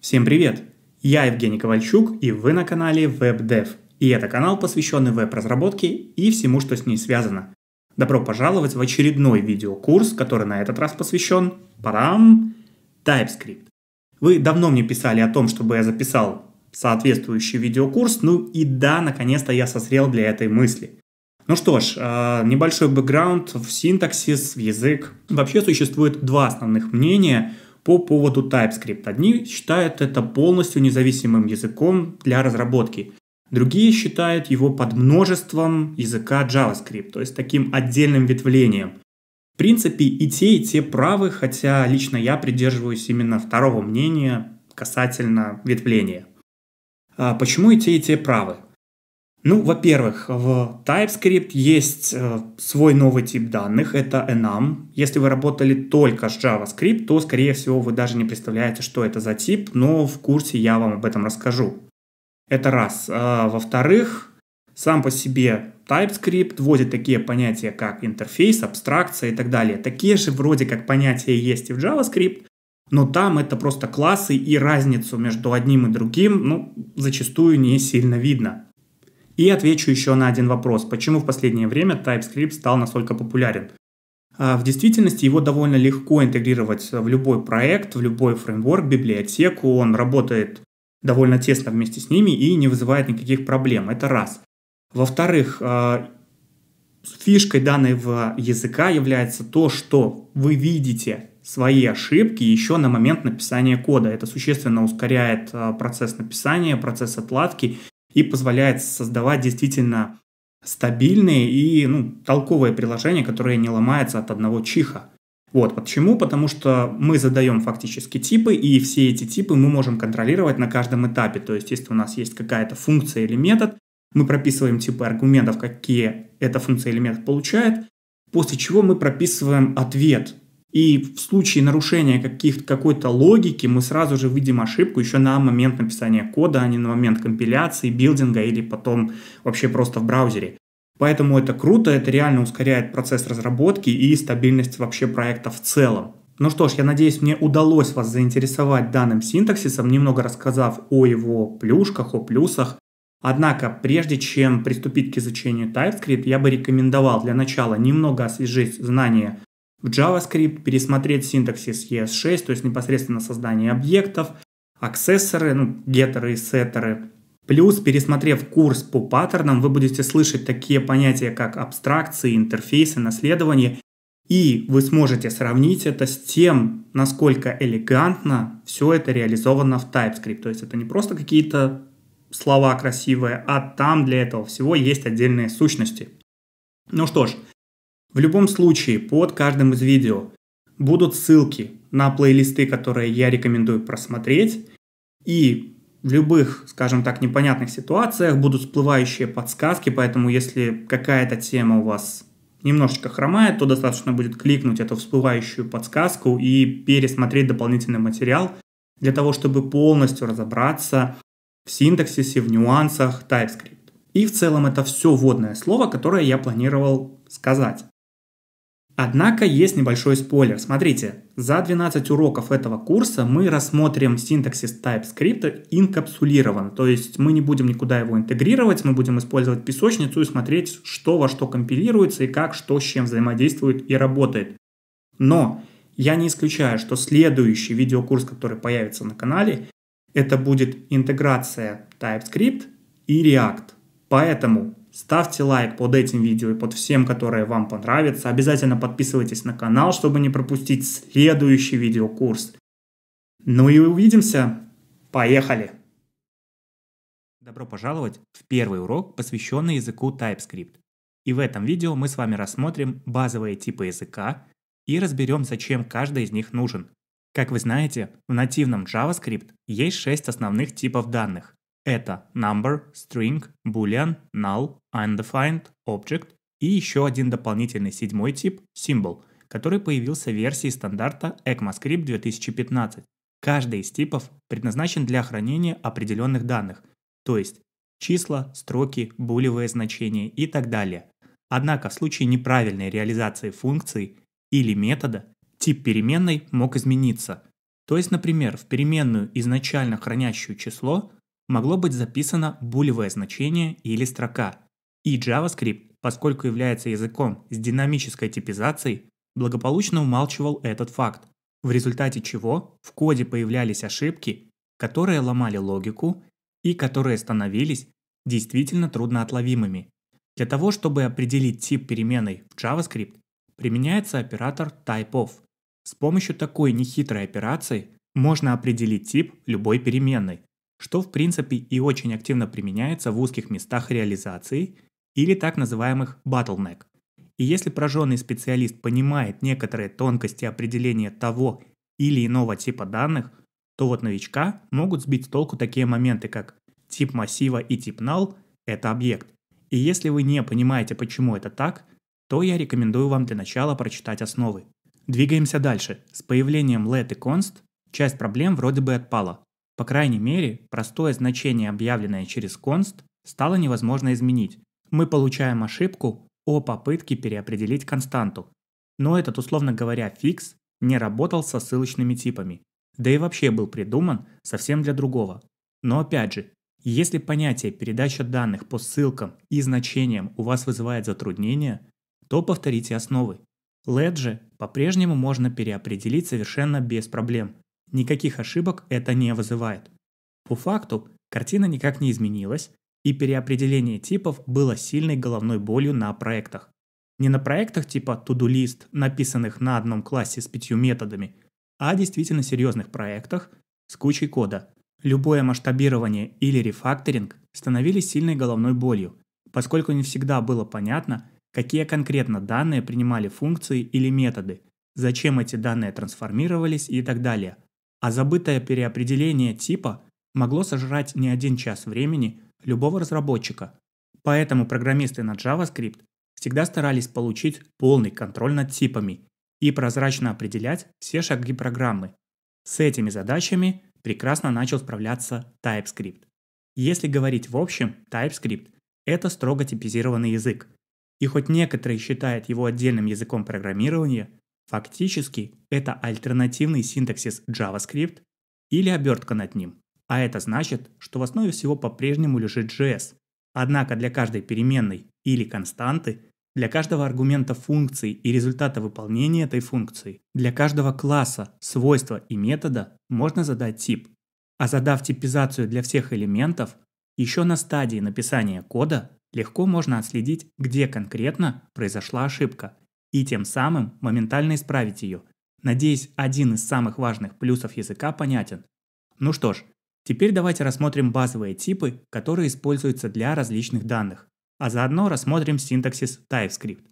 Всем привет! Я Евгений Ковальчук, и вы на канале WebDev. И это канал, посвященный веб-разработке и всему, что с ней связано. Добро пожаловать в очередной видеокурс, который на этот раз посвящен парам TypeScript. Вы давно мне писали о том, чтобы я записал соответствующий видеокурс, ну и да, наконец-то я созрел для этой мысли – ну что ж, э, небольшой бэкграунд в синтаксис, в язык. Вообще существует два основных мнения по поводу TypeScript. Одни считают это полностью независимым языком для разработки, другие считают его под множеством языка JavaScript, то есть таким отдельным ветвлением. В принципе, и те, и те правы, хотя лично я придерживаюсь именно второго мнения касательно ветвления. А почему и те, и те правы? Ну, во-первых, в TypeScript есть э, свой новый тип данных, это enum. Если вы работали только с JavaScript, то, скорее всего, вы даже не представляете, что это за тип, но в курсе я вам об этом расскажу. Это раз. А, во-вторых, сам по себе TypeScript вводит такие понятия, как интерфейс, абстракция и так далее. Такие же вроде как понятия есть и в JavaScript, но там это просто классы и разницу между одним и другим, ну, зачастую не сильно видно. И отвечу еще на один вопрос. Почему в последнее время TypeScript стал настолько популярен? А, в действительности его довольно легко интегрировать в любой проект, в любой фреймворк, библиотеку. Он работает довольно тесно вместе с ними и не вызывает никаких проблем. Это раз. Во-вторых, а, фишкой данного языка является то, что вы видите свои ошибки еще на момент написания кода. Это существенно ускоряет а, процесс написания, процесс отладки и позволяет создавать действительно стабильные и ну, толковые приложения, которые не ломаются от одного чиха. Вот почему? Потому что мы задаем фактически типы, и все эти типы мы можем контролировать на каждом этапе. То есть, если у нас есть какая-то функция или метод, мы прописываем типы аргументов, какие эта функция или метод получает, после чего мы прописываем ответ и в случае нарушения каких какой-то логики мы сразу же видим ошибку еще на момент написания кода, а не на момент компиляции, билдинга или потом вообще просто в браузере. Поэтому это круто, это реально ускоряет процесс разработки и стабильность вообще проекта в целом. Ну что ж, я надеюсь, мне удалось вас заинтересовать данным синтаксисом, немного рассказав о его плюшках, о плюсах. Однако, прежде чем приступить к изучению TypeScript, я бы рекомендовал для начала немного освежить знания в JavaScript, пересмотреть синтаксис ES6, то есть непосредственно создание объектов, аксессоры, ну, геттеры и сеттеры. Плюс, пересмотрев курс по паттернам, вы будете слышать такие понятия, как абстракции, интерфейсы, наследование, и вы сможете сравнить это с тем, насколько элегантно все это реализовано в TypeScript. То есть это не просто какие-то слова красивые, а там для этого всего есть отдельные сущности. Ну что ж, в любом случае, под каждым из видео будут ссылки на плейлисты, которые я рекомендую просмотреть. И в любых, скажем так, непонятных ситуациях будут всплывающие подсказки, поэтому если какая-то тема у вас немножечко хромает, то достаточно будет кликнуть эту всплывающую подсказку и пересмотреть дополнительный материал для того, чтобы полностью разобраться в синтаксисе, в нюансах TypeScript. И в целом это все вводное слово, которое я планировал сказать. Однако есть небольшой спойлер. Смотрите, за 12 уроков этого курса мы рассмотрим синтаксис TypeScript инкапсулирован. То есть мы не будем никуда его интегрировать, мы будем использовать песочницу и смотреть, что во что компилируется и как, что с чем взаимодействует и работает. Но я не исключаю, что следующий видеокурс, который появится на канале, это будет интеграция TypeScript и React. Поэтому Ставьте лайк под этим видео и под всем, которое вам понравится. Обязательно подписывайтесь на канал, чтобы не пропустить следующий видеокурс. Ну и увидимся. Поехали! Добро пожаловать в первый урок, посвященный языку TypeScript. И в этом видео мы с вами рассмотрим базовые типы языка и разберем, зачем каждый из них нужен. Как вы знаете, в нативном JavaScript есть 6 основных типов данных. Это number, string, boolean, null, undefined object и еще один дополнительный седьмой тип symbol, который появился в версии стандарта ECMAScript 2015. Каждый из типов предназначен для хранения определенных данных, то есть числа, строки, булевые значения и так далее. Однако в случае неправильной реализации функции или метода тип переменной мог измениться. То есть, например, в переменную, изначально хранящую число, могло быть записано булевое значение или строка, и JavaScript, поскольку является языком с динамической типизацией, благополучно умалчивал этот факт, в результате чего в коде появлялись ошибки, которые ломали логику и которые становились действительно трудноотловимыми. Для того, чтобы определить тип переменной в JavaScript, применяется оператор typeof. С помощью такой нехитрой операции можно определить тип любой переменной, что в принципе и очень активно применяется в узких местах реализации или так называемых bottleneck. И если прожженный специалист понимает некоторые тонкости определения того или иного типа данных, то вот новичка могут сбить с толку такие моменты, как тип массива и тип null – это объект. И если вы не понимаете, почему это так, то я рекомендую вам для начала прочитать основы. Двигаемся дальше. С появлением let и const часть проблем вроде бы отпала. По крайней мере, простое значение, объявленное через const, стало невозможно изменить, мы получаем ошибку о попытке переопределить константу. Но этот, условно говоря, фикс не работал со ссылочными типами, да и вообще был придуман совсем для другого. Но опять же, если понятие передача данных по ссылкам и значениям у вас вызывает затруднения, то повторите основы. LED же по-прежнему можно переопределить совершенно без проблем. Никаких ошибок это не вызывает. По факту картина никак не изменилась, и переопределение типов было сильной головной болью на проектах. Не на проектах типа to-do list, написанных на одном классе с пятью методами, а действительно серьезных проектах с кучей кода. Любое масштабирование или рефакторинг становились сильной головной болью, поскольку не всегда было понятно, какие конкретно данные принимали функции или методы, зачем эти данные трансформировались и так далее. А забытое переопределение типа могло сожрать не один час времени – любого разработчика. Поэтому программисты на JavaScript всегда старались получить полный контроль над типами и прозрачно определять все шаги программы. С этими задачами прекрасно начал справляться TypeScript. Если говорить в общем, TypeScript – это строго типизированный язык. И хоть некоторые считают его отдельным языком программирования, фактически это альтернативный синтаксис JavaScript или обертка над ним. А это значит, что в основе всего по-прежнему лежит JS. Однако для каждой переменной или константы, для каждого аргумента функции и результата выполнения этой функции, для каждого класса, свойства и метода можно задать тип. А задав типизацию для всех элементов, еще на стадии написания кода легко можно отследить, где конкретно произошла ошибка, и тем самым моментально исправить ее. Надеюсь, один из самых важных плюсов языка понятен. Ну что ж, Теперь давайте рассмотрим базовые типы, которые используются для различных данных, а заодно рассмотрим синтаксис TypeScript.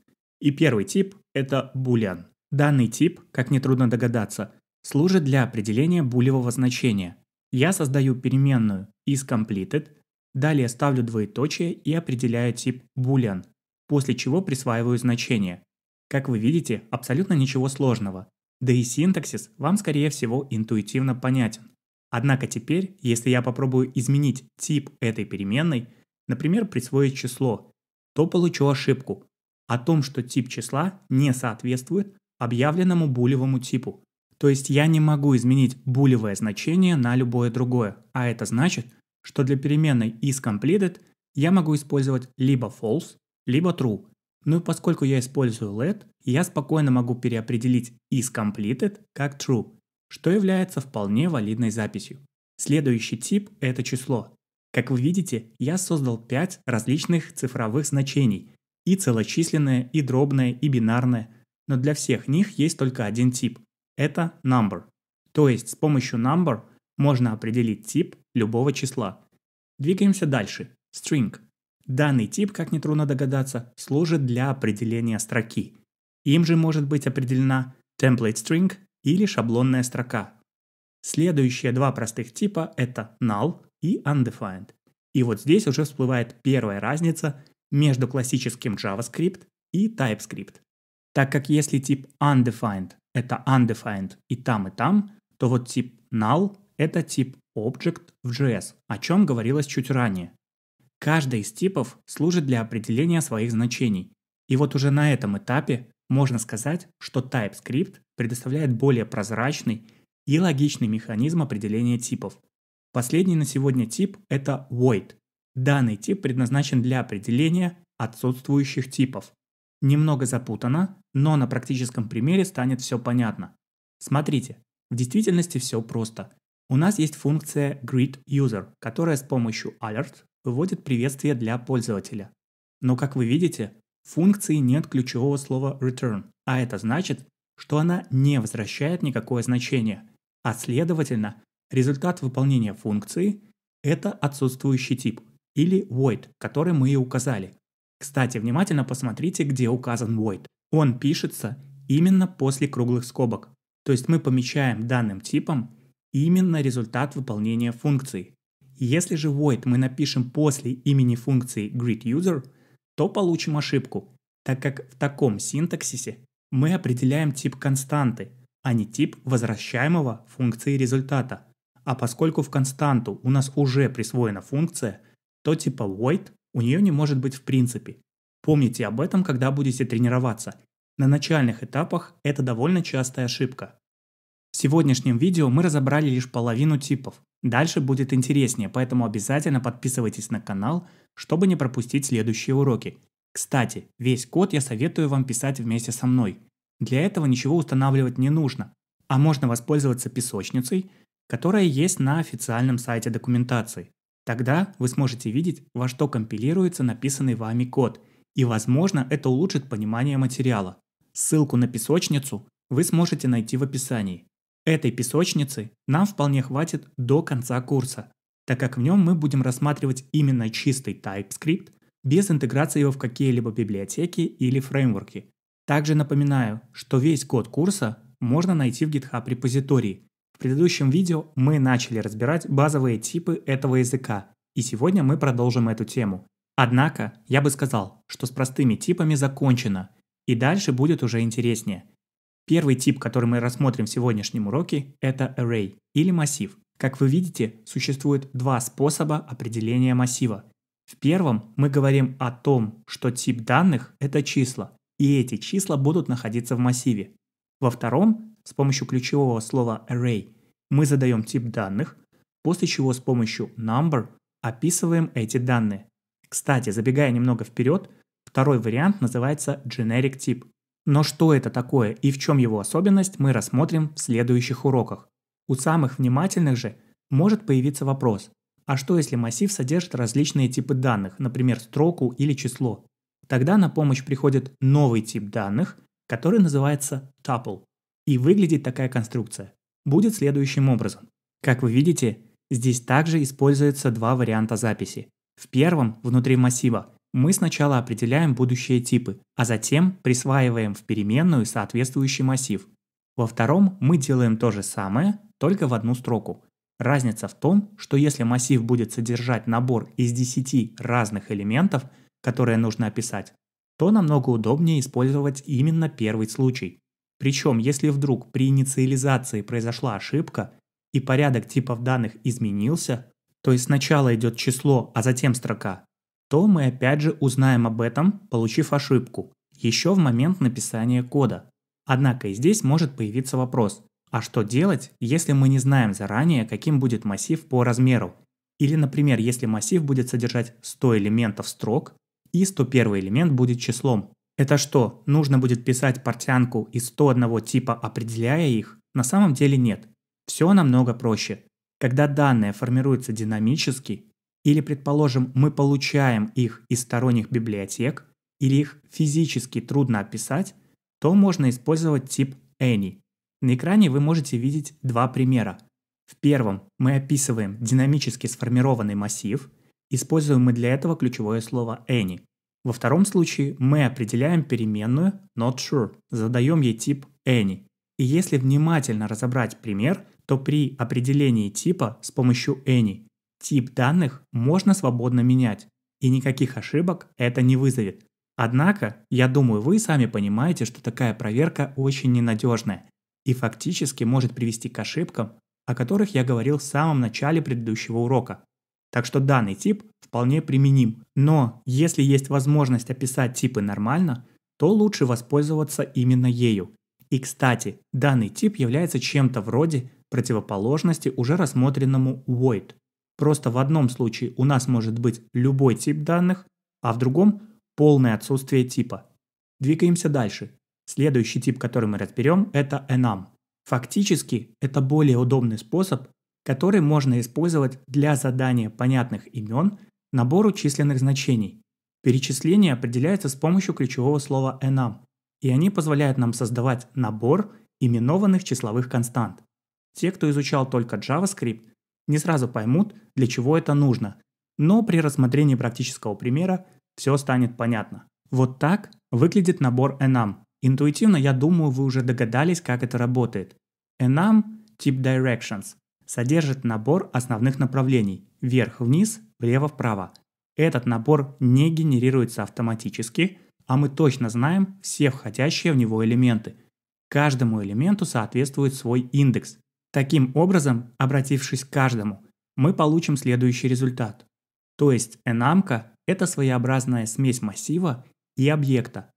И первый тип – это boolean. Данный тип, как нетрудно догадаться, служит для определения булевого значения. Я создаю переменную isCompleted, далее ставлю двоеточие и определяю тип boolean, после чего присваиваю значение. Как вы видите, абсолютно ничего сложного. Да и синтаксис вам скорее всего интуитивно понятен. Однако теперь, если я попробую изменить тип этой переменной, например, присвоить число, то получу ошибку о том, что тип числа не соответствует объявленному булевому типу. То есть я не могу изменить булевое значение на любое другое, а это значит, что для переменной isCompleted я могу использовать либо false, либо true. Ну и поскольку я использую let, я спокойно могу переопределить isCompleted как true – что является вполне валидной записью. Следующий тип – это число. Как вы видите, я создал 5 различных цифровых значений – и целочисленное, и дробное, и бинарное, но для всех них есть только один тип – это number. То есть с помощью number можно определить тип любого числа. Двигаемся дальше. String. Данный тип, как нетрудно догадаться, служит для определения строки. Им же может быть определена template string или шаблонная строка. Следующие два простых типа – это null и undefined. И вот здесь уже всплывает первая разница между классическим JavaScript и TypeScript. Так как если тип undefined – это undefined и там, и там, то вот тип null – это тип object в JS, о чем говорилось чуть ранее. Каждый из типов служит для определения своих значений. И вот уже на этом этапе можно сказать, что TypeScript предоставляет более прозрачный и логичный механизм определения типов. Последний на сегодня тип – это void. Данный тип предназначен для определения отсутствующих типов. Немного запутано, но на практическом примере станет все понятно. Смотрите, в действительности все просто. У нас есть функция greet_user, которая с помощью alert выводит приветствие для пользователя. Но как вы видите, в функции нет ключевого слова return, а это значит, что она не возвращает никакое значение, а следовательно, результат выполнения функции – это отсутствующий тип или void, который мы и указали. Кстати, внимательно посмотрите, где указан void. Он пишется именно после круглых скобок, то есть мы помечаем данным типом именно результат выполнения функции. Если же void мы напишем после имени функции greet_user, то получим ошибку, так как в таком синтаксисе мы определяем тип константы, а не тип возвращаемого функции результата. А поскольку в константу у нас уже присвоена функция, то типа void у нее не может быть в принципе. Помните об этом, когда будете тренироваться. На начальных этапах это довольно частая ошибка. В сегодняшнем видео мы разобрали лишь половину типов. Дальше будет интереснее, поэтому обязательно подписывайтесь на канал, чтобы не пропустить следующие уроки. Кстати, весь код я советую вам писать вместе со мной. Для этого ничего устанавливать не нужно, а можно воспользоваться песочницей, которая есть на официальном сайте документации. Тогда вы сможете видеть, во что компилируется написанный вами код, и, возможно, это улучшит понимание материала. Ссылку на песочницу вы сможете найти в описании. Этой песочницы нам вполне хватит до конца курса, так как в нем мы будем рассматривать именно чистый TypeScript без интеграции его в какие-либо библиотеки или фреймворки. Также напоминаю, что весь код курса можно найти в GitHub репозитории. В предыдущем видео мы начали разбирать базовые типы этого языка, и сегодня мы продолжим эту тему. Однако, я бы сказал, что с простыми типами закончено, и дальше будет уже интереснее. Первый тип, который мы рассмотрим в сегодняшнем уроке, это array или массив. Как вы видите, существует два способа определения массива. В первом мы говорим о том, что тип данных – это числа, и эти числа будут находиться в массиве. Во втором, с помощью ключевого слова array, мы задаем тип данных, после чего с помощью number описываем эти данные. Кстати, забегая немного вперед, второй вариант называется generic тип. Но что это такое и в чем его особенность, мы рассмотрим в следующих уроках. У самых внимательных же может появиться вопрос, а что если массив содержит различные типы данных, например, строку или число? Тогда на помощь приходит новый тип данных, который называется tuple. И выглядит такая конструкция. Будет следующим образом. Как вы видите, здесь также используются два варианта записи. В первом, внутри массива, мы сначала определяем будущие типы, а затем присваиваем в переменную соответствующий массив. Во втором мы делаем то же самое, только в одну строку – Разница в том, что если массив будет содержать набор из 10 разных элементов, которые нужно описать, то намного удобнее использовать именно первый случай. Причем, если вдруг при инициализации произошла ошибка и порядок типов данных изменился, то есть сначала идет число, а затем строка, то мы опять же узнаем об этом, получив ошибку, еще в момент написания кода. Однако и здесь может появиться вопрос, а что делать, если мы не знаем заранее, каким будет массив по размеру? Или, например, если массив будет содержать 100 элементов строк, и 101 элемент будет числом. Это что, нужно будет писать портянку из 101 типа, определяя их? На самом деле нет. Все намного проще. Когда данные формируются динамически, или, предположим, мы получаем их из сторонних библиотек, или их физически трудно описать, то можно использовать тип any. На экране вы можете видеть два примера. В первом мы описываем динамически сформированный массив, используем мы для этого ключевое слово any. Во втором случае мы определяем переменную not sure, задаем ей тип any. И если внимательно разобрать пример, то при определении типа с помощью any тип данных можно свободно менять, и никаких ошибок это не вызовет. Однако, я думаю, вы сами понимаете, что такая проверка очень ненадежная, и фактически может привести к ошибкам, о которых я говорил в самом начале предыдущего урока. Так что данный тип вполне применим, но если есть возможность описать типы нормально, то лучше воспользоваться именно ею. И кстати, данный тип является чем-то вроде противоположности уже рассмотренному void. Просто в одном случае у нас может быть любой тип данных, а в другом полное отсутствие типа. Двигаемся дальше. Следующий тип, который мы разберем, это Enum. Фактически, это более удобный способ, который можно использовать для задания понятных имен набору численных значений. Перечисление определяется с помощью ключевого слова enum, и они позволяют нам создавать набор именованных числовых констант. Те, кто изучал только JavaScript, не сразу поймут, для чего это нужно, но при рассмотрении практического примера все станет понятно. Вот так выглядит набор enum Интуитивно, я думаю, вы уже догадались, как это работает. Enum тип Directions содержит набор основных направлений – вверх-вниз, влево-вправо. Этот набор не генерируется автоматически, а мы точно знаем все входящие в него элементы. Каждому элементу соответствует свой индекс. Таким образом, обратившись к каждому, мы получим следующий результат. То есть энамка – это своеобразная смесь массива и объекта,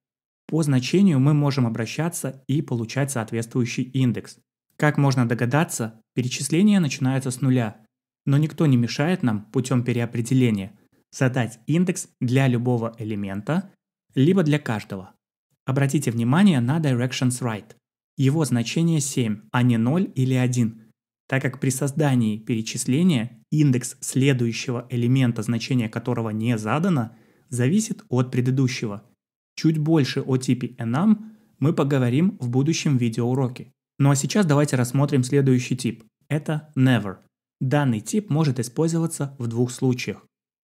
по значению мы можем обращаться и получать соответствующий индекс. Как можно догадаться, перечисление начинается с нуля, но никто не мешает нам путем переопределения задать индекс для любого элемента, либо для каждого. Обратите внимание на Directions Right. Его значение 7, а не 0 или 1, так как при создании перечисления индекс следующего элемента, значение которого не задано, зависит от предыдущего – Чуть больше о типе enum мы поговорим в будущем видеоуроке. Ну а сейчас давайте рассмотрим следующий тип. Это never. Данный тип может использоваться в двух случаях.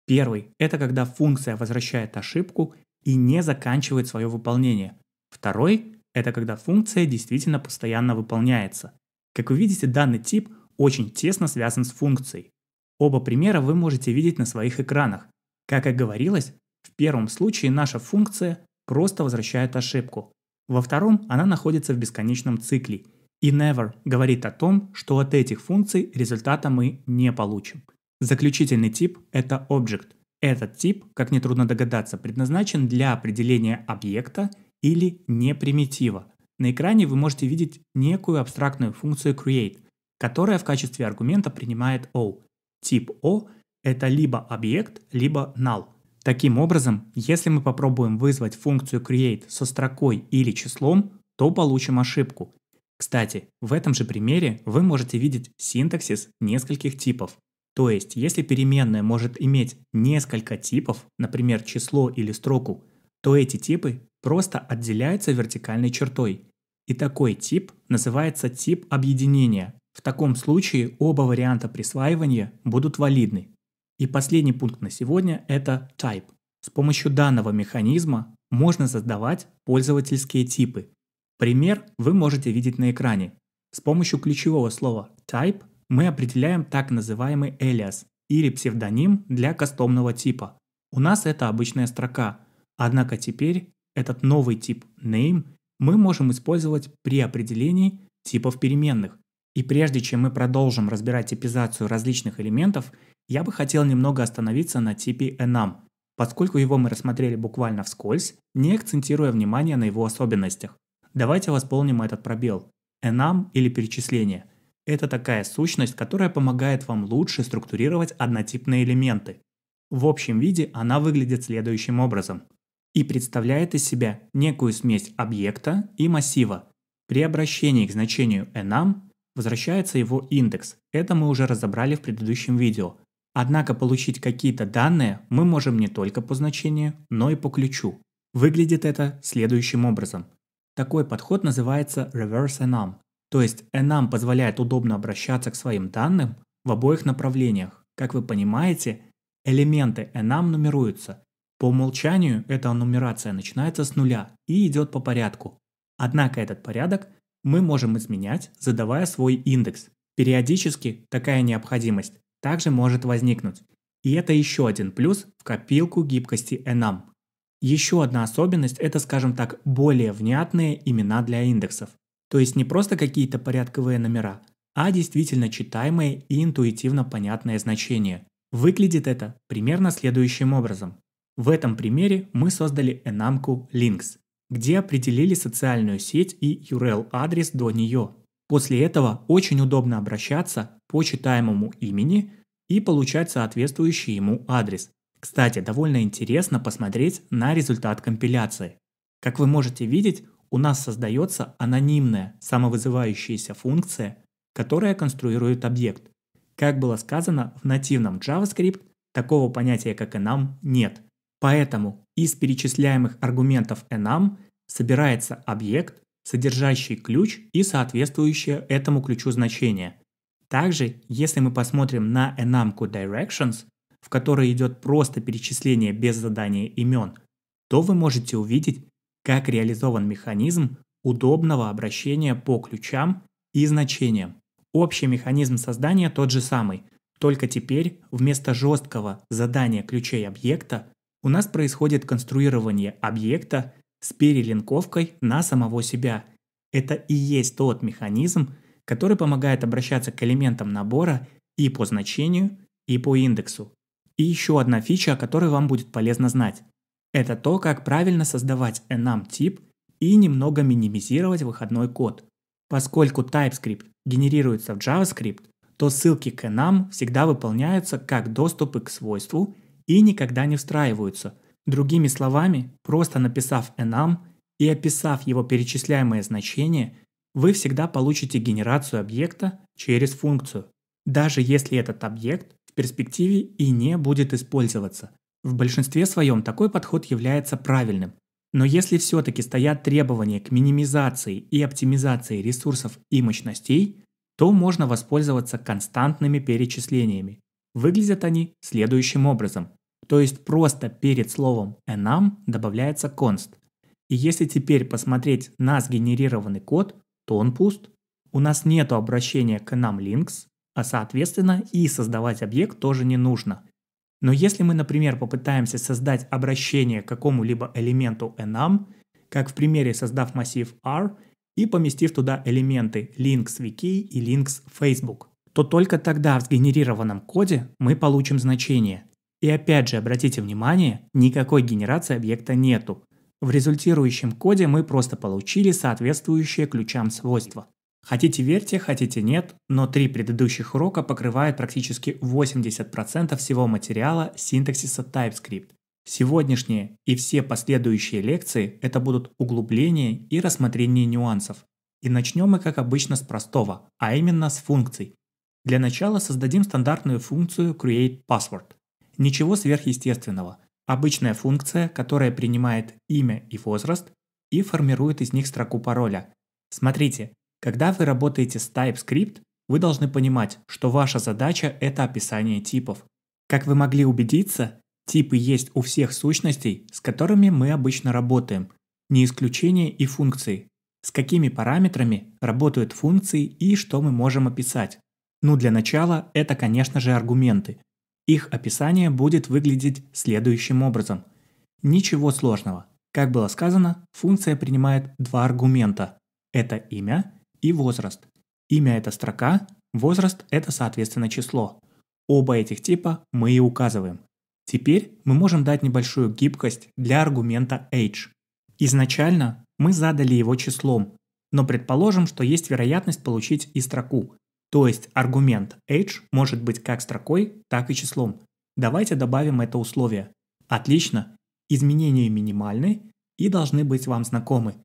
Первый – это когда функция возвращает ошибку и не заканчивает свое выполнение. Второй – это когда функция действительно постоянно выполняется. Как вы видите, данный тип очень тесно связан с функцией. Оба примера вы можете видеть на своих экранах. Как и говорилось, в первом случае наша функция просто возвращает ошибку. Во втором она находится в бесконечном цикле. И never говорит о том, что от этих функций результата мы не получим. Заключительный тип – это object. Этот тип, как нетрудно догадаться, предназначен для определения объекта или непримитива. На экране вы можете видеть некую абстрактную функцию create, которая в качестве аргумента принимает O. Тип O – это либо объект, либо null. Таким образом, если мы попробуем вызвать функцию create со строкой или числом, то получим ошибку. Кстати, в этом же примере вы можете видеть синтаксис нескольких типов. То есть, если переменная может иметь несколько типов, например, число или строку, то эти типы просто отделяются вертикальной чертой. И такой тип называется тип объединения. В таком случае оба варианта присваивания будут валидны. И последний пункт на сегодня – это type. С помощью данного механизма можно создавать пользовательские типы. Пример вы можете видеть на экране. С помощью ключевого слова type мы определяем так называемый alias или псевдоним для кастомного типа. У нас это обычная строка, однако теперь этот новый тип name мы можем использовать при определении типов переменных. И прежде чем мы продолжим разбирать типизацию различных элементов – я бы хотел немного остановиться на типе enum, поскольку его мы рассмотрели буквально вскользь, не акцентируя внимание на его особенностях. Давайте восполним этот пробел. Enum или перечисление – это такая сущность, которая помогает вам лучше структурировать однотипные элементы. В общем виде она выглядит следующим образом и представляет из себя некую смесь объекта и массива. При обращении к значению enum возвращается его индекс, это мы уже разобрали в предыдущем видео – Однако получить какие-то данные мы можем не только по значению, но и по ключу. Выглядит это следующим образом. Такой подход называется reverse enum, то есть enum позволяет удобно обращаться к своим данным в обоих направлениях. Как вы понимаете, элементы enum нумеруются. По умолчанию эта нумерация начинается с нуля и идет по порядку. Однако этот порядок мы можем изменять, задавая свой индекс. Периодически такая необходимость также может возникнуть. И это еще один плюс в копилку гибкости Enum. Еще одна особенность – это, скажем так, более внятные имена для индексов. То есть не просто какие-то порядковые номера, а действительно читаемые и интуитивно понятные значения. Выглядит это примерно следующим образом. В этом примере мы создали энамку links, где определили социальную сеть и URL-адрес до нее – После этого очень удобно обращаться по читаемому имени и получать соответствующий ему адрес. Кстати, довольно интересно посмотреть на результат компиляции. Как вы можете видеть, у нас создается анонимная самовызывающаяся функция, которая конструирует объект. Как было сказано, в нативном JavaScript такого понятия как enum нет. Поэтому из перечисляемых аргументов enum собирается объект, содержащий ключ и соответствующее этому ключу значение. Также, если мы посмотрим на enamку directions, в которой идет просто перечисление без задания имен, то вы можете увидеть, как реализован механизм удобного обращения по ключам и значениям. Общий механизм создания тот же самый, только теперь вместо жесткого задания ключей объекта у нас происходит конструирование объекта с перелинковкой на самого себя. Это и есть тот механизм, который помогает обращаться к элементам набора и по значению, и по индексу. И еще одна фича, о которой вам будет полезно знать. Это то, как правильно создавать enum тип и немного минимизировать выходной код. Поскольку TypeScript генерируется в JavaScript, то ссылки к enum всегда выполняются как доступы к свойству и никогда не встраиваются – Другими словами, просто написав enum и описав его перечисляемое значение, вы всегда получите генерацию объекта через функцию, даже если этот объект в перспективе и не будет использоваться. В большинстве своем такой подход является правильным, но если все-таки стоят требования к минимизации и оптимизации ресурсов и мощностей, то можно воспользоваться константными перечислениями. Выглядят они следующим образом. То есть просто перед словом enum добавляется const. И если теперь посмотреть на сгенерированный код, то он пуст. У нас нет обращения к enum links, а соответственно и создавать объект тоже не нужно. Но если мы, например, попытаемся создать обращение к какому-либо элементу enum, как в примере создав массив R и поместив туда элементы links wiki и links facebook, то только тогда в сгенерированном коде мы получим значение – и опять же, обратите внимание, никакой генерации объекта нету. В результирующем коде мы просто получили соответствующие ключам свойства. Хотите верьте, хотите нет, но три предыдущих урока покрывают практически 80% всего материала синтаксиса TypeScript. Сегодняшние и все последующие лекции – это будут углубление и рассмотрение нюансов. И начнем мы, как обычно, с простого, а именно с функций. Для начала создадим стандартную функцию createPassword – Ничего сверхъестественного. Обычная функция, которая принимает имя и возраст и формирует из них строку пароля. Смотрите, когда вы работаете с TypeScript, вы должны понимать, что ваша задача – это описание типов. Как вы могли убедиться, типы есть у всех сущностей, с которыми мы обычно работаем, не исключение и функции. С какими параметрами работают функции и что мы можем описать. Ну для начала это, конечно же, аргументы – их описание будет выглядеть следующим образом. Ничего сложного. Как было сказано, функция принимает два аргумента. Это имя и возраст. Имя – это строка, возраст – это, соответственно, число. Оба этих типа мы и указываем. Теперь мы можем дать небольшую гибкость для аргумента age. Изначально мы задали его числом, но предположим, что есть вероятность получить и строку. То есть аргумент age может быть как строкой, так и числом. Давайте добавим это условие. Отлично. Изменения минимальны и должны быть вам знакомы.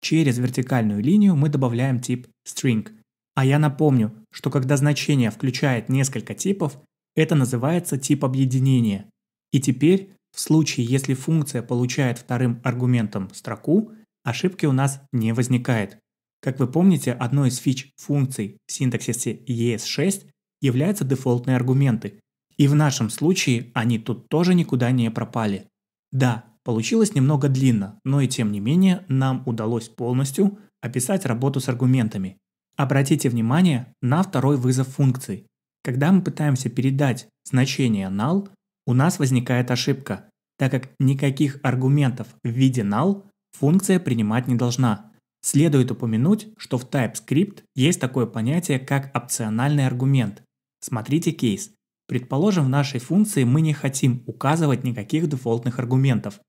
Через вертикальную линию мы добавляем тип string. А я напомню, что когда значение включает несколько типов, это называется тип объединения. И теперь, в случае, если функция получает вторым аргументом строку, ошибки у нас не возникает. Как вы помните, одной из фич функций в синтаксисе ES6 являются дефолтные аргументы. И в нашем случае они тут тоже никуда не пропали. Да, получилось немного длинно, но и тем не менее нам удалось полностью описать работу с аргументами. Обратите внимание на второй вызов функции. Когда мы пытаемся передать значение null, у нас возникает ошибка, так как никаких аргументов в виде null функция принимать не должна. Следует упомянуть, что в TypeScript есть такое понятие, как опциональный аргумент. Смотрите кейс. Предположим, в нашей функции мы не хотим указывать никаких дефолтных аргументов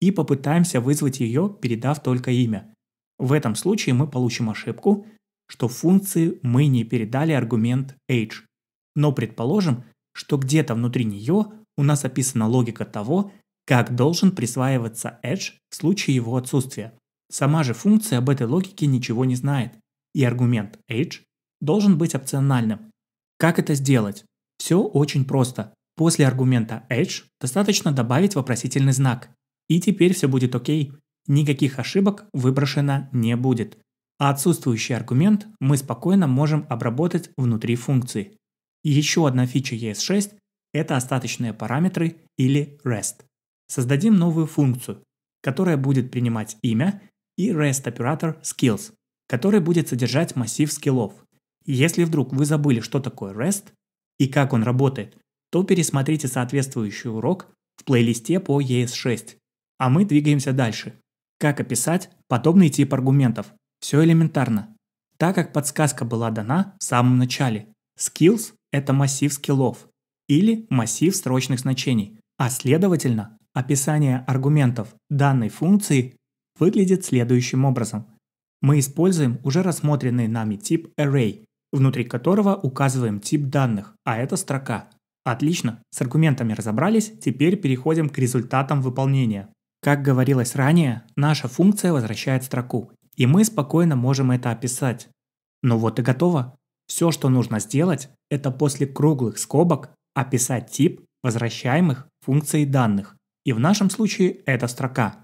и попытаемся вызвать ее, передав только имя. В этом случае мы получим ошибку, что в функции мы не передали аргумент age. Но предположим, что где-то внутри нее у нас описана логика того, как должен присваиваться edge в случае его отсутствия – Сама же функция об этой логике ничего не знает, и аргумент age должен быть опциональным. Как это сделать? Все очень просто. После аргумента age достаточно добавить вопросительный знак. И теперь все будет окей. Никаких ошибок выброшено не будет. А отсутствующий аргумент мы спокойно можем обработать внутри функции. еще одна фича ES6 – это остаточные параметры или REST. Создадим новую функцию, которая будет принимать имя и REST Operator Skills, который будет содержать массив скиллов. если вдруг вы забыли, что такое REST и как он работает, то пересмотрите соответствующий урок в плейлисте по ES6. А мы двигаемся дальше. Как описать подобный тип аргументов? Все элементарно. Так как подсказка была дана в самом начале. Skills – это массив скиллов или массив срочных значений, а следовательно, описание аргументов данной функции выглядит следующим образом. Мы используем уже рассмотренный нами тип Array, внутри которого указываем тип данных, а это строка. Отлично, с аргументами разобрались, теперь переходим к результатам выполнения. Как говорилось ранее, наша функция возвращает строку, и мы спокойно можем это описать. Но ну вот и готово. Все, что нужно сделать, это после круглых скобок описать тип возвращаемых функций данных. И в нашем случае это строка –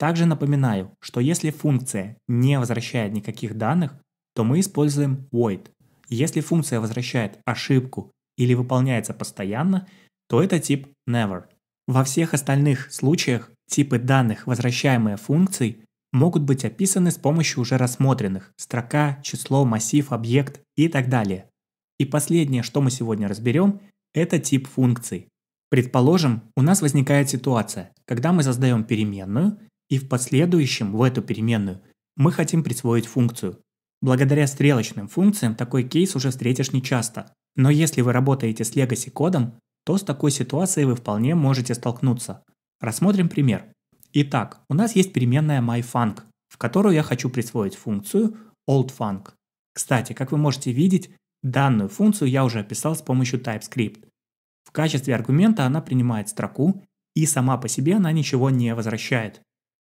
также напоминаю, что если функция не возвращает никаких данных, то мы используем void. Если функция возвращает ошибку или выполняется постоянно, то это тип never. Во всех остальных случаях типы данных, возвращаемые функцией, могут быть описаны с помощью уже рассмотренных – строка, число, массив, объект и так далее. И последнее, что мы сегодня разберем, это тип функций. Предположим, у нас возникает ситуация, когда мы создаем переменную – и в последующем в эту переменную мы хотим присвоить функцию. Благодаря стрелочным функциям такой кейс уже встретишь нечасто. Но если вы работаете с legacy кодом, то с такой ситуацией вы вполне можете столкнуться. Рассмотрим пример. Итак, у нас есть переменная myFunc, в которую я хочу присвоить функцию oldFunc. Кстати, как вы можете видеть, данную функцию я уже описал с помощью TypeScript. В качестве аргумента она принимает строку, и сама по себе она ничего не возвращает.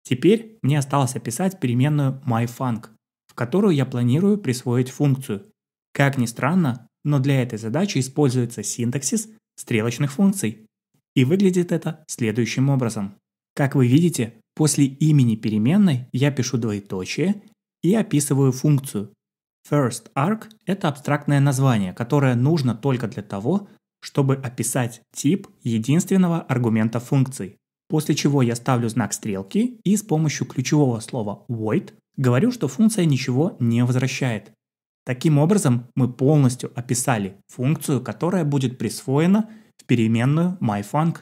Теперь мне осталось описать переменную myfunc, в которую я планирую присвоить функцию. Как ни странно, но для этой задачи используется синтаксис стрелочных функций. И выглядит это следующим образом. Как вы видите, после имени переменной я пишу двоеточие и описываю функцию. First arc – это абстрактное название, которое нужно только для того, чтобы описать тип единственного аргумента функции после чего я ставлю знак стрелки и с помощью ключевого слова void говорю, что функция ничего не возвращает. Таким образом, мы полностью описали функцию, которая будет присвоена в переменную myfunc.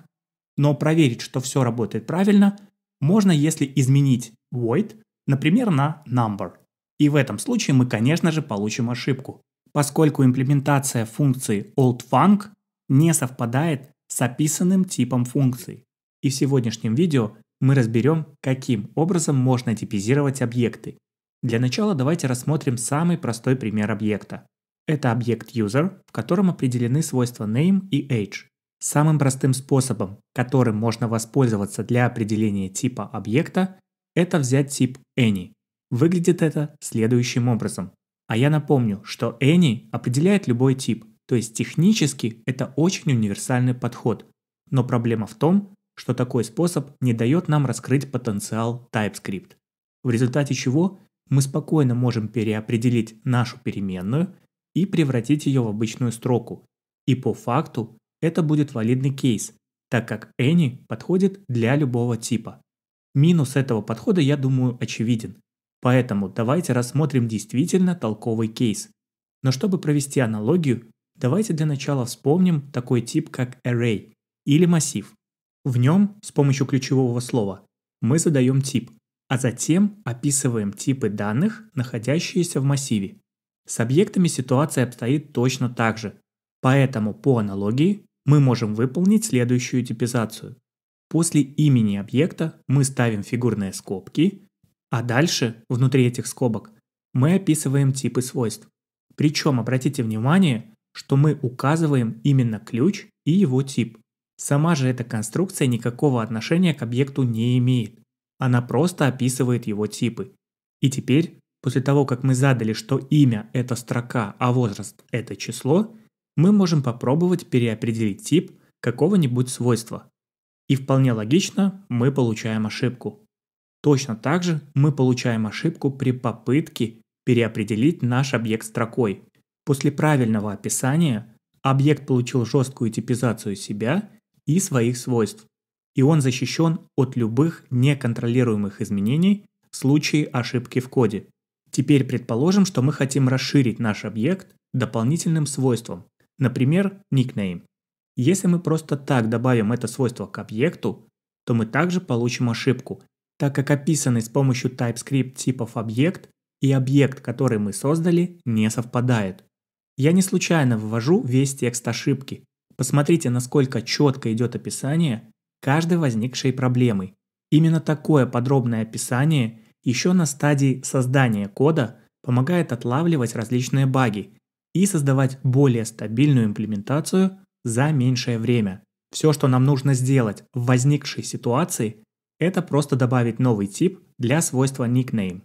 Но проверить, что все работает правильно, можно, если изменить void, например, на number. И в этом случае мы, конечно же, получим ошибку, поскольку имплементация функции oldfunc не совпадает с описанным типом функции и в сегодняшнем видео мы разберем, каким образом можно типизировать объекты. Для начала давайте рассмотрим самый простой пример объекта. Это объект user, в котором определены свойства name и age. Самым простым способом, которым можно воспользоваться для определения типа объекта, это взять тип any. Выглядит это следующим образом. А я напомню, что any определяет любой тип, то есть технически это очень универсальный подход. Но проблема в том, что такой способ не дает нам раскрыть потенциал TypeScript, в результате чего мы спокойно можем переопределить нашу переменную и превратить ее в обычную строку. И по факту это будет валидный кейс, так как any подходит для любого типа. Минус этого подхода, я думаю, очевиден. Поэтому давайте рассмотрим действительно толковый кейс. Но чтобы провести аналогию, давайте для начала вспомним такой тип, как array или массив. В нем с помощью ключевого слова мы задаем тип, а затем описываем типы данных, находящиеся в массиве. С объектами ситуация обстоит точно так же, поэтому по аналогии мы можем выполнить следующую типизацию. После имени объекта мы ставим фигурные скобки, а дальше, внутри этих скобок, мы описываем типы свойств. Причем обратите внимание, что мы указываем именно ключ и его тип. Сама же эта конструкция никакого отношения к объекту не имеет. Она просто описывает его типы. И теперь, после того, как мы задали, что имя – это строка, а возраст – это число, мы можем попробовать переопределить тип какого-нибудь свойства. И вполне логично, мы получаем ошибку. Точно так же мы получаем ошибку при попытке переопределить наш объект строкой. После правильного описания объект получил жесткую типизацию себя – и своих свойств, и он защищен от любых неконтролируемых изменений в случае ошибки в коде. Теперь предположим, что мы хотим расширить наш объект дополнительным свойством, например, nickname. Если мы просто так добавим это свойство к объекту, то мы также получим ошибку, так как описанный с помощью TypeScript типов объект и объект, который мы создали, не совпадает. Я не случайно вывожу весь текст ошибки, Посмотрите, насколько четко идет описание каждой возникшей проблемы. Именно такое подробное описание еще на стадии создания кода помогает отлавливать различные баги и создавать более стабильную имплементацию за меньшее время. Все, что нам нужно сделать в возникшей ситуации, это просто добавить новый тип для свойства nickname.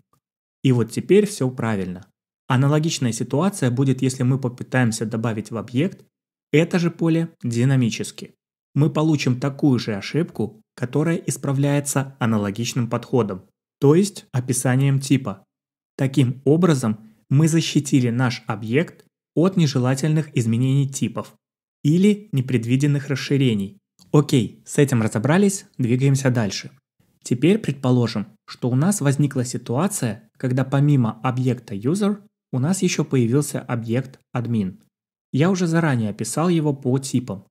И вот теперь все правильно. Аналогичная ситуация будет, если мы попытаемся добавить в объект это же поле динамически. Мы получим такую же ошибку, которая исправляется аналогичным подходом, то есть описанием типа. Таким образом, мы защитили наш объект от нежелательных изменений типов или непредвиденных расширений. Окей, с этим разобрались, двигаемся дальше. Теперь предположим, что у нас возникла ситуация, когда помимо объекта user у нас еще появился объект admin. Я уже заранее описал его по типам.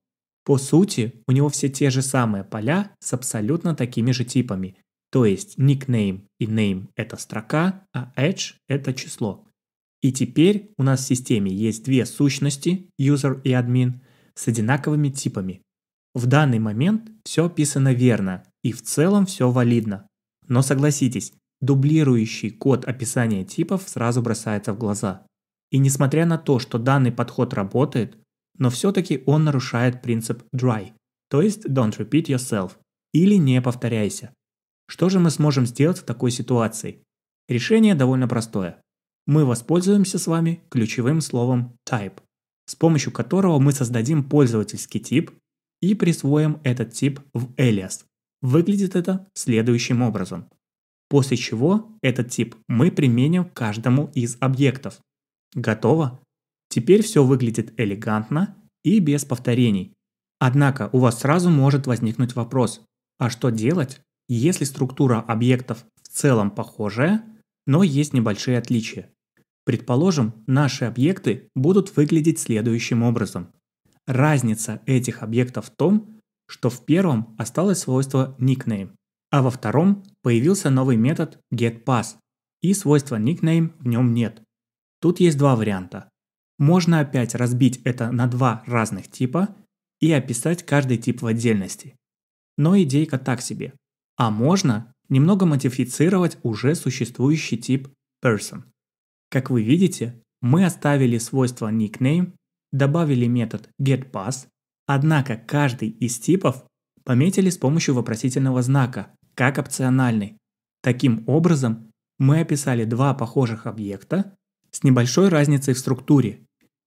По сути, у него все те же самые поля с абсолютно такими же типами. То есть nickname и name – это строка, а edge – это число. И теперь у нас в системе есть две сущности, user и admin, с одинаковыми типами. В данный момент все описано верно и в целом все валидно. Но согласитесь, дублирующий код описания типов сразу бросается в глаза. И несмотря на то, что данный подход работает, но все-таки он нарушает принцип dry, то есть don't repeat yourself, или не повторяйся. Что же мы сможем сделать в такой ситуации? Решение довольно простое. Мы воспользуемся с вами ключевым словом type, с помощью которого мы создадим пользовательский тип и присвоим этот тип в alias. Выглядит это следующим образом. После чего этот тип мы применим к каждому из объектов, Готово? Теперь все выглядит элегантно и без повторений. Однако у вас сразу может возникнуть вопрос, а что делать, если структура объектов в целом похожая, но есть небольшие отличия? Предположим, наши объекты будут выглядеть следующим образом. Разница этих объектов в том, что в первом осталось свойство nickname, а во втором появился новый метод getPass, и свойства nickname в нем нет. Тут есть два варианта. Можно опять разбить это на два разных типа и описать каждый тип в отдельности. Но идейка так себе. А можно немного модифицировать уже существующий тип person. Как вы видите, мы оставили свойство nickname, добавили метод getPass, однако каждый из типов пометили с помощью вопросительного знака, как опциональный. Таким образом, мы описали два похожих объекта, с небольшой разницей в структуре.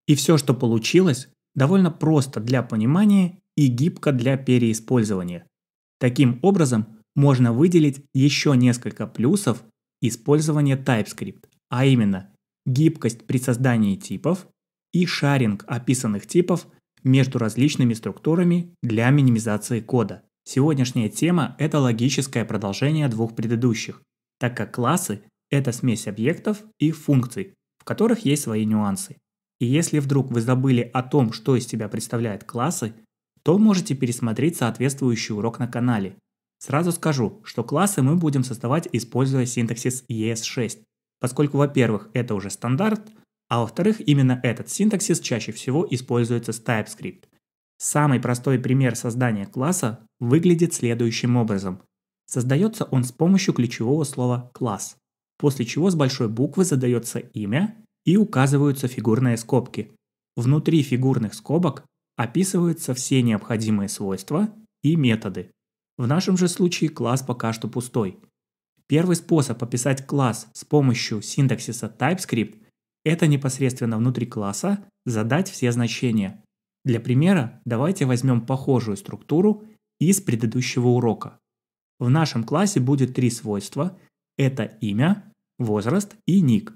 И все, что получилось, довольно просто для понимания и гибко для переиспользования. Таким образом, можно выделить еще несколько плюсов использования TypeScript, а именно гибкость при создании типов и шаринг описанных типов между различными структурами для минимизации кода. Сегодняшняя тема – это логическое продолжение двух предыдущих, так как классы – это смесь объектов и функций, которых есть свои нюансы. И если вдруг вы забыли о том, что из себя представляют классы, то можете пересмотреть соответствующий урок на канале. Сразу скажу, что классы мы будем создавать, используя синтаксис ES6, поскольку, во-первых, это уже стандарт, а во-вторых, именно этот синтаксис чаще всего используется с TypeScript. Самый простой пример создания класса выглядит следующим образом. Создается он с помощью ключевого слова «класс» после чего с большой буквы задается имя и указываются фигурные скобки. Внутри фигурных скобок описываются все необходимые свойства и методы. В нашем же случае класс пока что пустой. Первый способ описать класс с помощью синтаксиса TypeScript – это непосредственно внутри класса задать все значения. Для примера давайте возьмем похожую структуру из предыдущего урока. В нашем классе будет три свойства – это имя, возраст и ник.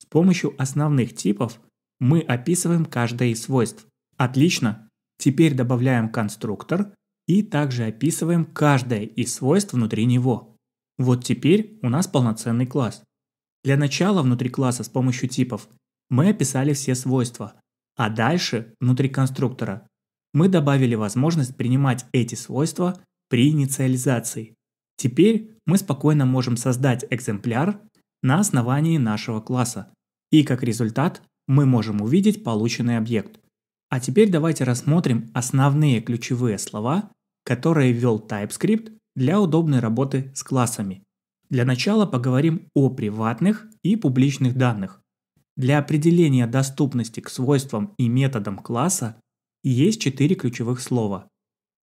С помощью основных типов мы описываем каждое из свойств. Отлично! Теперь добавляем конструктор и также описываем каждое из свойств внутри него. Вот теперь у нас полноценный класс. Для начала внутри класса с помощью типов мы описали все свойства, а дальше внутри конструктора мы добавили возможность принимать эти свойства при инициализации. Теперь мы спокойно можем создать экземпляр на основании нашего класса. И как результат мы можем увидеть полученный объект. А теперь давайте рассмотрим основные ключевые слова, которые ввел TypeScript для удобной работы с классами. Для начала поговорим о приватных и публичных данных. Для определения доступности к свойствам и методам класса есть четыре ключевых слова,